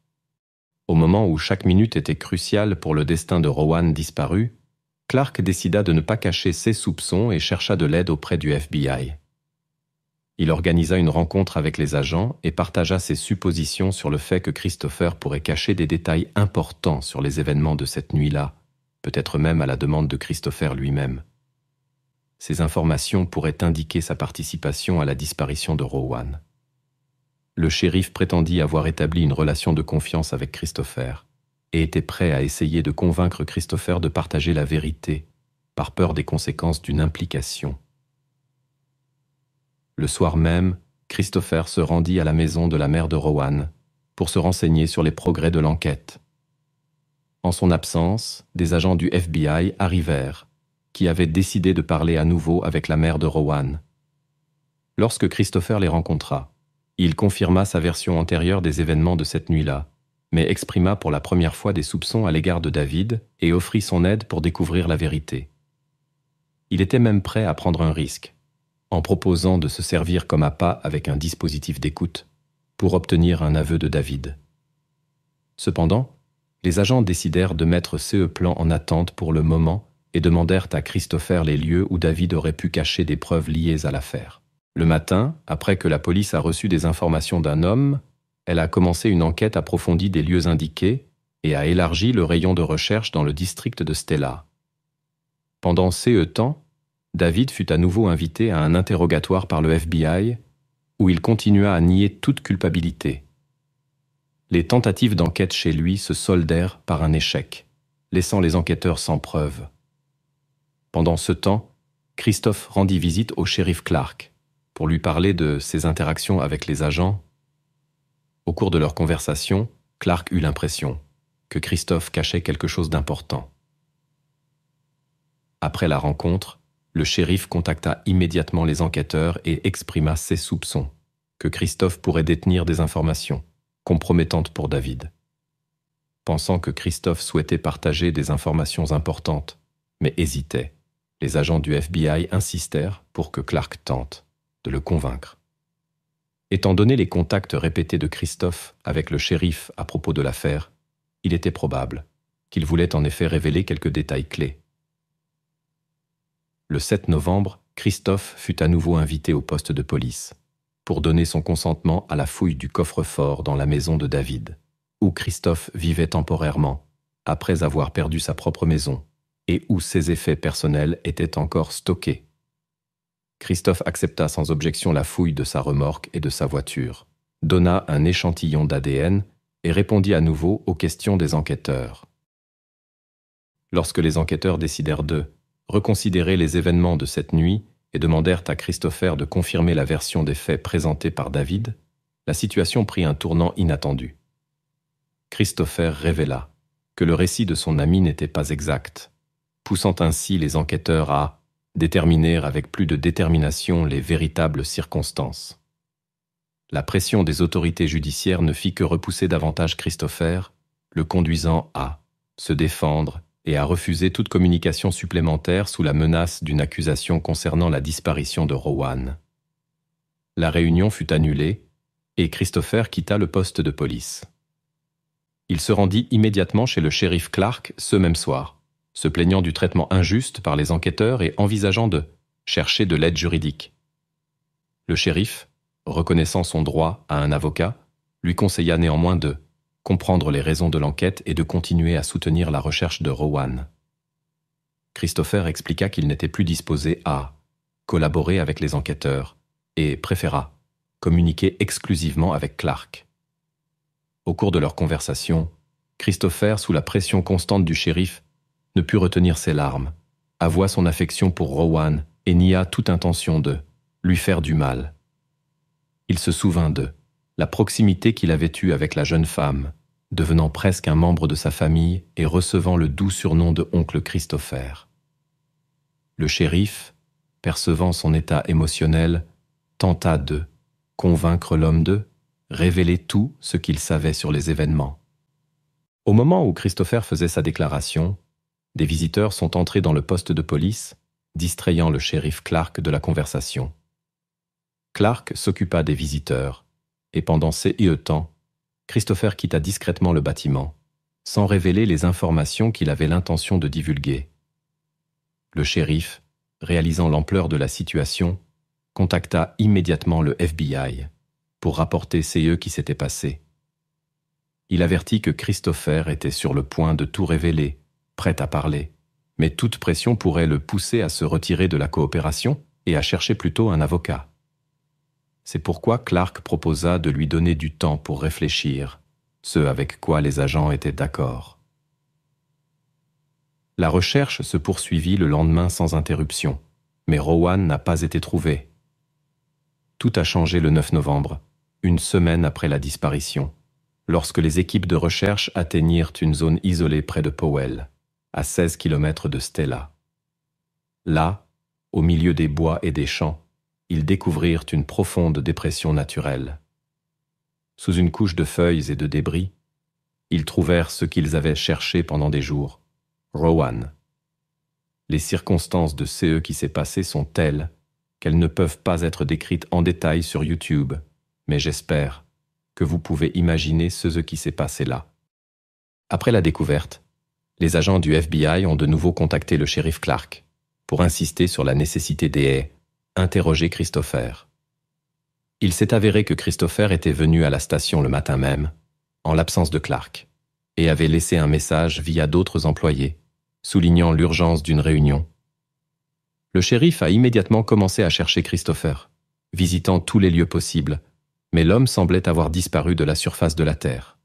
Au moment où chaque minute était cruciale pour le destin de Rowan disparu, Clark décida de ne pas cacher ses soupçons et chercha de l'aide auprès du FBI. Il organisa une rencontre avec les agents et partagea ses suppositions sur le fait que Christopher pourrait cacher des détails importants sur les événements de cette nuit-là, peut-être même à la demande de Christopher lui-même. Ces informations pourraient indiquer sa participation à la disparition de Rowan le shérif prétendit avoir établi une relation de confiance avec Christopher, et était prêt à essayer de convaincre Christopher de partager la vérité, par peur des conséquences d'une implication. Le soir même, Christopher se rendit à la maison de la mère de Rowan, pour se renseigner sur les progrès de l'enquête. En son absence, des agents du FBI arrivèrent, qui avaient décidé de parler à nouveau avec la mère de Rowan. Lorsque Christopher les rencontra, il confirma sa version antérieure des événements de cette nuit-là, mais exprima pour la première fois des soupçons à l'égard de David et offrit son aide pour découvrir la vérité. Il était même prêt à prendre un risque, en proposant de se servir comme appât avec un dispositif d'écoute pour obtenir un aveu de David. Cependant, les agents décidèrent de mettre ce plan en attente pour le moment et demandèrent à Christopher les lieux où David aurait pu cacher des preuves liées à l'affaire. Le matin, après que la police a reçu des informations d'un homme, elle a commencé une enquête approfondie des lieux indiqués et a élargi le rayon de recherche dans le district de Stella. Pendant ce temps, David fut à nouveau invité à un interrogatoire par le FBI, où il continua à nier toute culpabilité. Les tentatives d'enquête chez lui se soldèrent par un échec, laissant les enquêteurs sans preuve. Pendant ce temps, Christophe rendit visite au shérif Clark, pour lui parler de ses interactions avec les agents. Au cours de leur conversation, Clark eut l'impression que Christophe cachait quelque chose d'important. Après la rencontre, le shérif contacta immédiatement les enquêteurs et exprima ses soupçons que Christophe pourrait détenir des informations compromettantes pour David. Pensant que Christophe souhaitait partager des informations importantes, mais hésitait, les agents du FBI insistèrent pour que Clark tente de le convaincre. Étant donné les contacts répétés de Christophe avec le shérif à propos de l'affaire, il était probable qu'il voulait en effet révéler quelques détails clés. Le 7 novembre, Christophe fut à nouveau invité au poste de police pour donner son consentement à la fouille du coffre-fort dans la maison de David, où Christophe vivait temporairement, après avoir perdu sa propre maison, et où ses effets personnels étaient encore stockés. Christophe accepta sans objection la fouille de sa remorque et de sa voiture, donna un échantillon d'ADN et répondit à nouveau aux questions des enquêteurs. Lorsque les enquêteurs décidèrent de reconsidérer les événements de cette nuit et demandèrent à Christopher de confirmer la version des faits présentée par David, la situation prit un tournant inattendu. Christopher révéla que le récit de son ami n'était pas exact, poussant ainsi les enquêteurs à déterminer avec plus de détermination les véritables circonstances. La pression des autorités judiciaires ne fit que repousser davantage Christopher, le conduisant à se défendre et à refuser toute communication supplémentaire sous la menace d'une accusation concernant la disparition de Rowan. La réunion fut annulée et Christopher quitta le poste de police. Il se rendit immédiatement chez le shérif Clark ce même soir se plaignant du traitement injuste par les enquêteurs et envisageant de chercher de l'aide juridique. Le shérif, reconnaissant son droit à un avocat, lui conseilla néanmoins de comprendre les raisons de l'enquête et de continuer à soutenir la recherche de Rowan. Christopher expliqua qu'il n'était plus disposé à collaborer avec les enquêteurs et préféra communiquer exclusivement avec Clark. Au cours de leur conversation, Christopher, sous la pression constante du shérif, ne put retenir ses larmes, avoua son affection pour Rowan et nia toute intention de lui faire du mal. Il se souvint de la proximité qu'il avait eue avec la jeune femme, devenant presque un membre de sa famille et recevant le doux surnom de oncle Christopher. Le shérif, percevant son état émotionnel, tenta de convaincre l'homme de révéler tout ce qu'il savait sur les événements. Au moment où Christopher faisait sa déclaration, des visiteurs sont entrés dans le poste de police, distrayant le shérif Clark de la conversation. Clark s'occupa des visiteurs, et pendant ces temps, Christopher quitta discrètement le bâtiment, sans révéler les informations qu'il avait l'intention de divulguer. Le shérif, réalisant l'ampleur de la situation, contacta immédiatement le FBI pour rapporter CE qui s'était passé. Il avertit que Christopher était sur le point de tout révéler prêt à parler, mais toute pression pourrait le pousser à se retirer de la coopération et à chercher plutôt un avocat. C'est pourquoi Clark proposa de lui donner du temps pour réfléchir, ce avec quoi les agents étaient d'accord. La recherche se poursuivit le lendemain sans interruption, mais Rowan n'a pas été trouvé. Tout a changé le 9 novembre, une semaine après la disparition, lorsque les équipes de recherche atteignirent une zone isolée près de Powell à 16 km de Stella. Là, au milieu des bois et des champs, ils découvrirent une profonde dépression naturelle. Sous une couche de feuilles et de débris, ils trouvèrent ce qu'ils avaient cherché pendant des jours, Rowan. Les circonstances de ce qui s'est passé sont telles qu'elles ne peuvent pas être décrites en détail sur YouTube, mais j'espère que vous pouvez imaginer ce qui s'est passé là. Après la découverte, les agents du FBI ont de nouveau contacté le shérif Clark pour insister sur la nécessité des interroger Christopher. Il s'est avéré que Christopher était venu à la station le matin même, en l'absence de Clark, et avait laissé un message via d'autres employés, soulignant l'urgence d'une réunion. Le shérif a immédiatement commencé à chercher Christopher, visitant tous les lieux possibles, mais l'homme semblait avoir disparu de la surface de la Terre.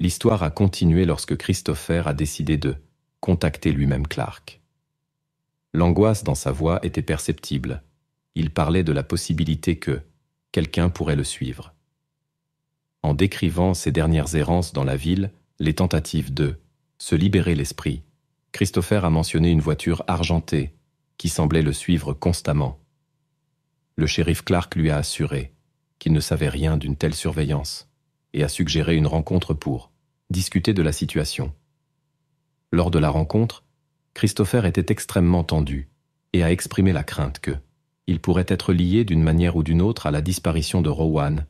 L'histoire a continué lorsque Christopher a décidé de contacter lui-même Clark. L'angoisse dans sa voix était perceptible. Il parlait de la possibilité que quelqu'un pourrait le suivre. En décrivant ses dernières errances dans la ville, les tentatives de se libérer l'esprit, Christopher a mentionné une voiture argentée qui semblait le suivre constamment. Le shérif Clark lui a assuré qu'il ne savait rien d'une telle surveillance et a suggéré une rencontre pour discuter de la situation. Lors de la rencontre, Christopher était extrêmement tendu et a exprimé la crainte que il pourrait être lié d'une manière ou d'une autre à la disparition de Rowan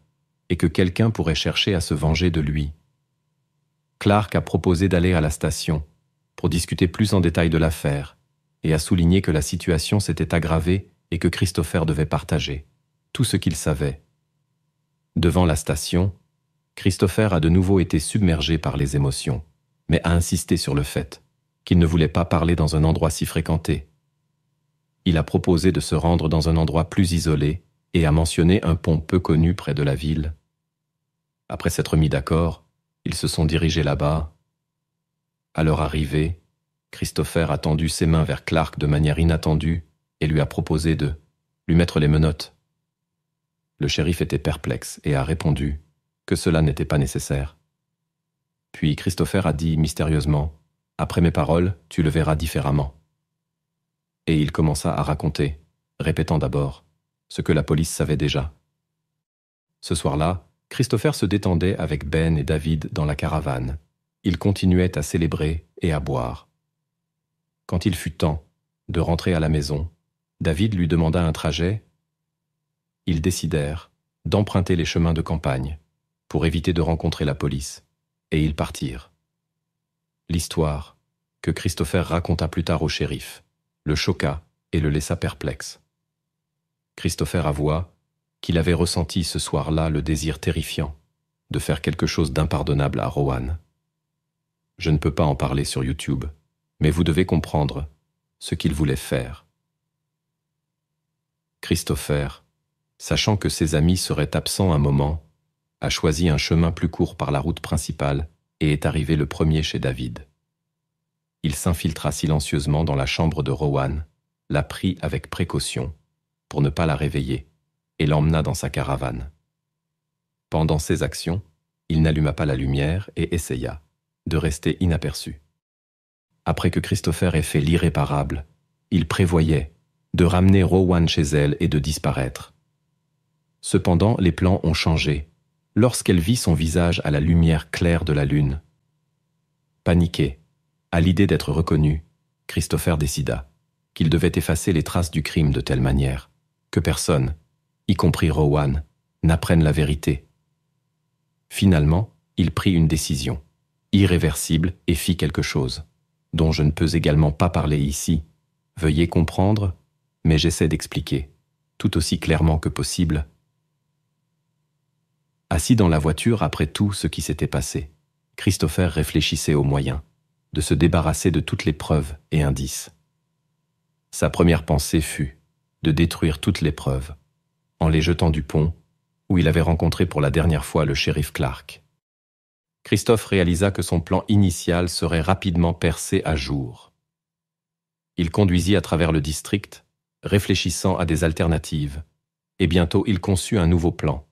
et que quelqu'un pourrait chercher à se venger de lui. Clark a proposé d'aller à la station pour discuter plus en détail de l'affaire et a souligné que la situation s'était aggravée et que Christopher devait partager tout ce qu'il savait. Devant la station, Christopher a de nouveau été submergé par les émotions, mais a insisté sur le fait qu'il ne voulait pas parler dans un endroit si fréquenté. Il a proposé de se rendre dans un endroit plus isolé et a mentionné un pont peu connu près de la ville. Après s'être mis d'accord, ils se sont dirigés là-bas. À leur arrivée, Christopher a tendu ses mains vers Clark de manière inattendue et lui a proposé de lui mettre les menottes. Le shérif était perplexe et a répondu que cela n'était pas nécessaire. Puis Christopher a dit mystérieusement Après mes paroles, tu le verras différemment. Et il commença à raconter, répétant d'abord ce que la police savait déjà. Ce soir-là, Christopher se détendait avec Ben et David dans la caravane. Ils continuaient à célébrer et à boire. Quand il fut temps de rentrer à la maison, David lui demanda un trajet. Ils décidèrent d'emprunter les chemins de campagne pour éviter de rencontrer la police, et ils partirent. L'histoire, que Christopher raconta plus tard au shérif, le choqua et le laissa perplexe. Christopher avoua qu'il avait ressenti ce soir-là le désir terrifiant de faire quelque chose d'impardonnable à Rowan. Je ne peux pas en parler sur YouTube, mais vous devez comprendre ce qu'il voulait faire. Christopher, sachant que ses amis seraient absents un moment, a choisi un chemin plus court par la route principale et est arrivé le premier chez David. Il s'infiltra silencieusement dans la chambre de Rowan, la prit avec précaution, pour ne pas la réveiller, et l'emmena dans sa caravane. Pendant ses actions, il n'alluma pas la lumière et essaya de rester inaperçu. Après que Christopher ait fait l'irréparable, il prévoyait de ramener Rowan chez elle et de disparaître. Cependant, les plans ont changé, lorsqu'elle vit son visage à la lumière claire de la lune. Paniqué, à l'idée d'être reconnu, Christopher décida qu'il devait effacer les traces du crime de telle manière que personne, y compris Rowan, n'apprenne la vérité. Finalement, il prit une décision, irréversible, et fit quelque chose, dont je ne peux également pas parler ici. Veuillez comprendre, mais j'essaie d'expliquer, tout aussi clairement que possible, Assis dans la voiture après tout ce qui s'était passé, Christopher réfléchissait aux moyens de se débarrasser de toutes les preuves et indices. Sa première pensée fut de détruire toutes les preuves, en les jetant du pont, où il avait rencontré pour la dernière fois le shérif Clark. Christophe réalisa que son plan initial serait rapidement percé à jour. Il conduisit à travers le district, réfléchissant à des alternatives, et bientôt il conçut un nouveau plan,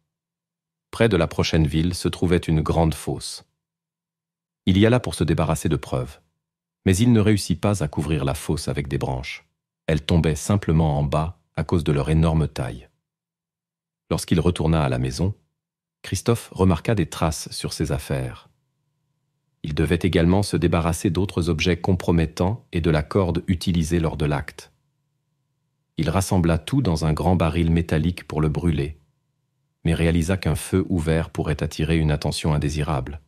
près de la prochaine ville, se trouvait une grande fosse. Il y alla pour se débarrasser de preuves. Mais il ne réussit pas à couvrir la fosse avec des branches. Elles tombaient simplement en bas à cause de leur énorme taille. Lorsqu'il retourna à la maison, Christophe remarqua des traces sur ses affaires. Il devait également se débarrasser d'autres objets compromettants et de la corde utilisée lors de l'acte. Il rassembla tout dans un grand baril métallique pour le brûler, mais réalisa qu'un feu ouvert pourrait attirer une attention indésirable.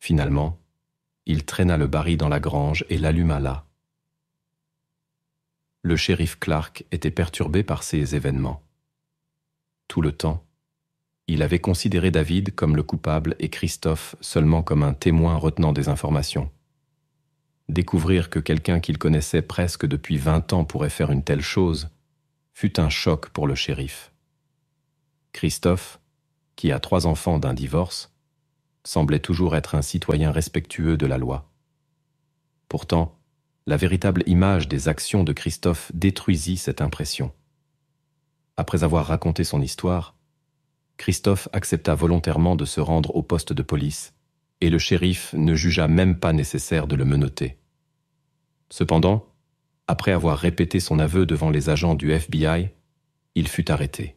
Finalement, il traîna le baril dans la grange et l'alluma là. Le shérif Clark était perturbé par ces événements. Tout le temps, il avait considéré David comme le coupable et Christophe seulement comme un témoin retenant des informations. Découvrir que quelqu'un qu'il connaissait presque depuis vingt ans pourrait faire une telle chose fut un choc pour le shérif. Christophe, qui a trois enfants d'un divorce, semblait toujours être un citoyen respectueux de la loi. Pourtant, la véritable image des actions de Christophe détruisit cette impression. Après avoir raconté son histoire, Christophe accepta volontairement de se rendre au poste de police, et le shérif ne jugea même pas nécessaire de le menoter. Cependant, après avoir répété son aveu devant les agents du FBI, il fut arrêté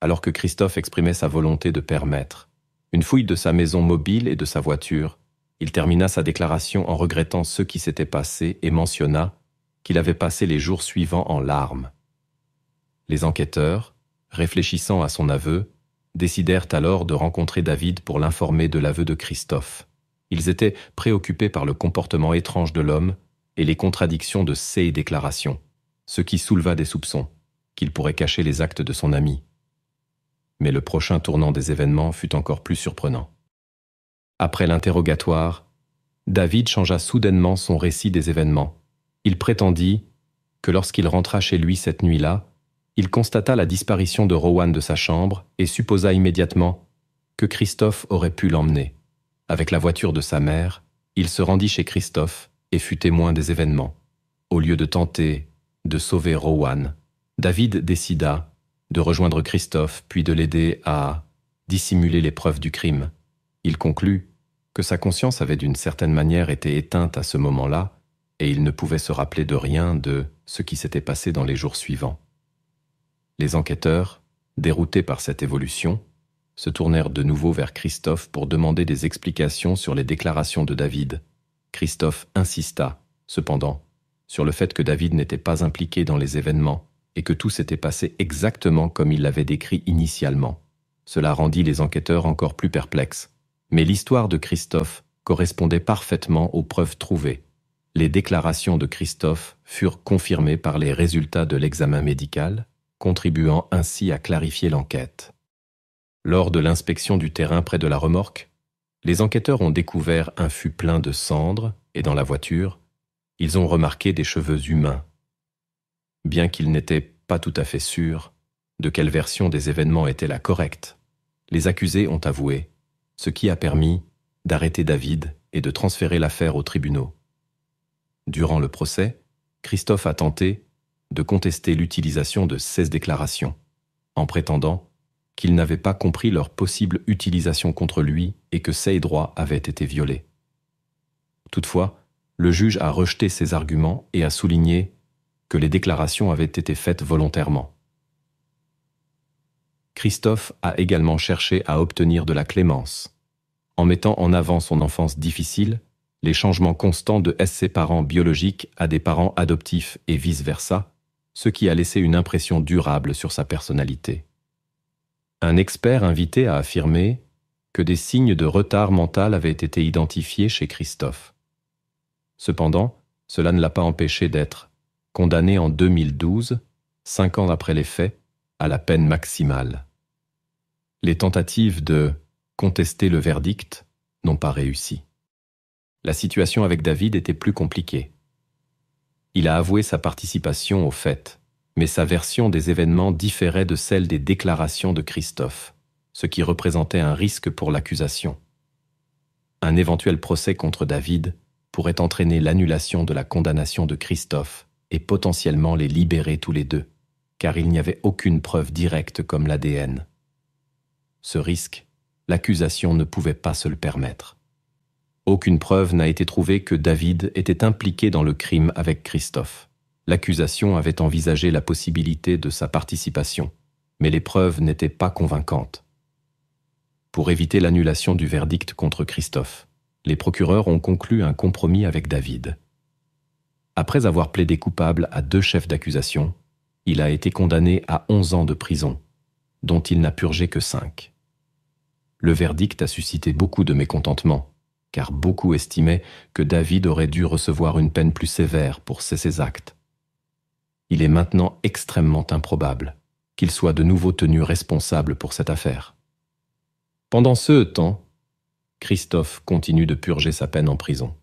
alors que Christophe exprimait sa volonté de permettre. Une fouille de sa maison mobile et de sa voiture, il termina sa déclaration en regrettant ce qui s'était passé et mentionna qu'il avait passé les jours suivants en larmes. Les enquêteurs, réfléchissant à son aveu, décidèrent alors de rencontrer David pour l'informer de l'aveu de Christophe. Ils étaient préoccupés par le comportement étrange de l'homme et les contradictions de ses déclarations, ce qui souleva des soupçons qu'il pourrait cacher les actes de son ami mais le prochain tournant des événements fut encore plus surprenant. Après l'interrogatoire, David changea soudainement son récit des événements. Il prétendit que lorsqu'il rentra chez lui cette nuit-là, il constata la disparition de Rowan de sa chambre et supposa immédiatement que Christophe aurait pu l'emmener. Avec la voiture de sa mère, il se rendit chez Christophe et fut témoin des événements. Au lieu de tenter de sauver Rowan, David décida de rejoindre Christophe puis de l'aider à dissimuler les preuves du crime. Il conclut que sa conscience avait d'une certaine manière été éteinte à ce moment-là et il ne pouvait se rappeler de rien de ce qui s'était passé dans les jours suivants. Les enquêteurs, déroutés par cette évolution, se tournèrent de nouveau vers Christophe pour demander des explications sur les déclarations de David. Christophe insista, cependant, sur le fait que David n'était pas impliqué dans les événements et que tout s'était passé exactement comme il l'avait décrit initialement. Cela rendit les enquêteurs encore plus perplexes. Mais l'histoire de Christophe correspondait parfaitement aux preuves trouvées. Les déclarations de Christophe furent confirmées par les résultats de l'examen médical, contribuant ainsi à clarifier l'enquête. Lors de l'inspection du terrain près de la remorque, les enquêteurs ont découvert un fût plein de cendres et dans la voiture, ils ont remarqué des cheveux humains bien qu'il n'était pas tout à fait sûr de quelle version des événements était la correcte. Les accusés ont avoué, ce qui a permis d'arrêter David et de transférer l'affaire aux tribunaux. Durant le procès, Christophe a tenté de contester l'utilisation de ces déclarations, en prétendant qu'il n'avait pas compris leur possible utilisation contre lui et que ses droits avaient été violés. Toutefois, le juge a rejeté ses arguments et a souligné les déclarations avaient été faites volontairement. Christophe a également cherché à obtenir de la clémence. En mettant en avant son enfance difficile, les changements constants de ses parents biologiques à des parents adoptifs et vice-versa, ce qui a laissé une impression durable sur sa personnalité. Un expert invité a affirmé que des signes de retard mental avaient été identifiés chez Christophe. Cependant, cela ne l'a pas empêché d'être, condamné en 2012, cinq ans après les faits, à la peine maximale. Les tentatives de contester le verdict n'ont pas réussi. La situation avec David était plus compliquée. Il a avoué sa participation aux fait, mais sa version des événements différait de celle des déclarations de Christophe, ce qui représentait un risque pour l'accusation. Un éventuel procès contre David pourrait entraîner l'annulation de la condamnation de Christophe, et potentiellement les libérer tous les deux, car il n'y avait aucune preuve directe comme l'ADN. Ce risque, l'accusation ne pouvait pas se le permettre. Aucune preuve n'a été trouvée que David était impliqué dans le crime avec Christophe. L'accusation avait envisagé la possibilité de sa participation, mais les preuves n'étaient pas convaincantes. Pour éviter l'annulation du verdict contre Christophe, les procureurs ont conclu un compromis avec David. Après avoir plaidé coupable à deux chefs d'accusation, il a été condamné à 11 ans de prison, dont il n'a purgé que cinq. Le verdict a suscité beaucoup de mécontentement, car beaucoup estimaient que David aurait dû recevoir une peine plus sévère pour ses actes. Il est maintenant extrêmement improbable qu'il soit de nouveau tenu responsable pour cette affaire. Pendant ce temps, Christophe continue de purger sa peine en prison.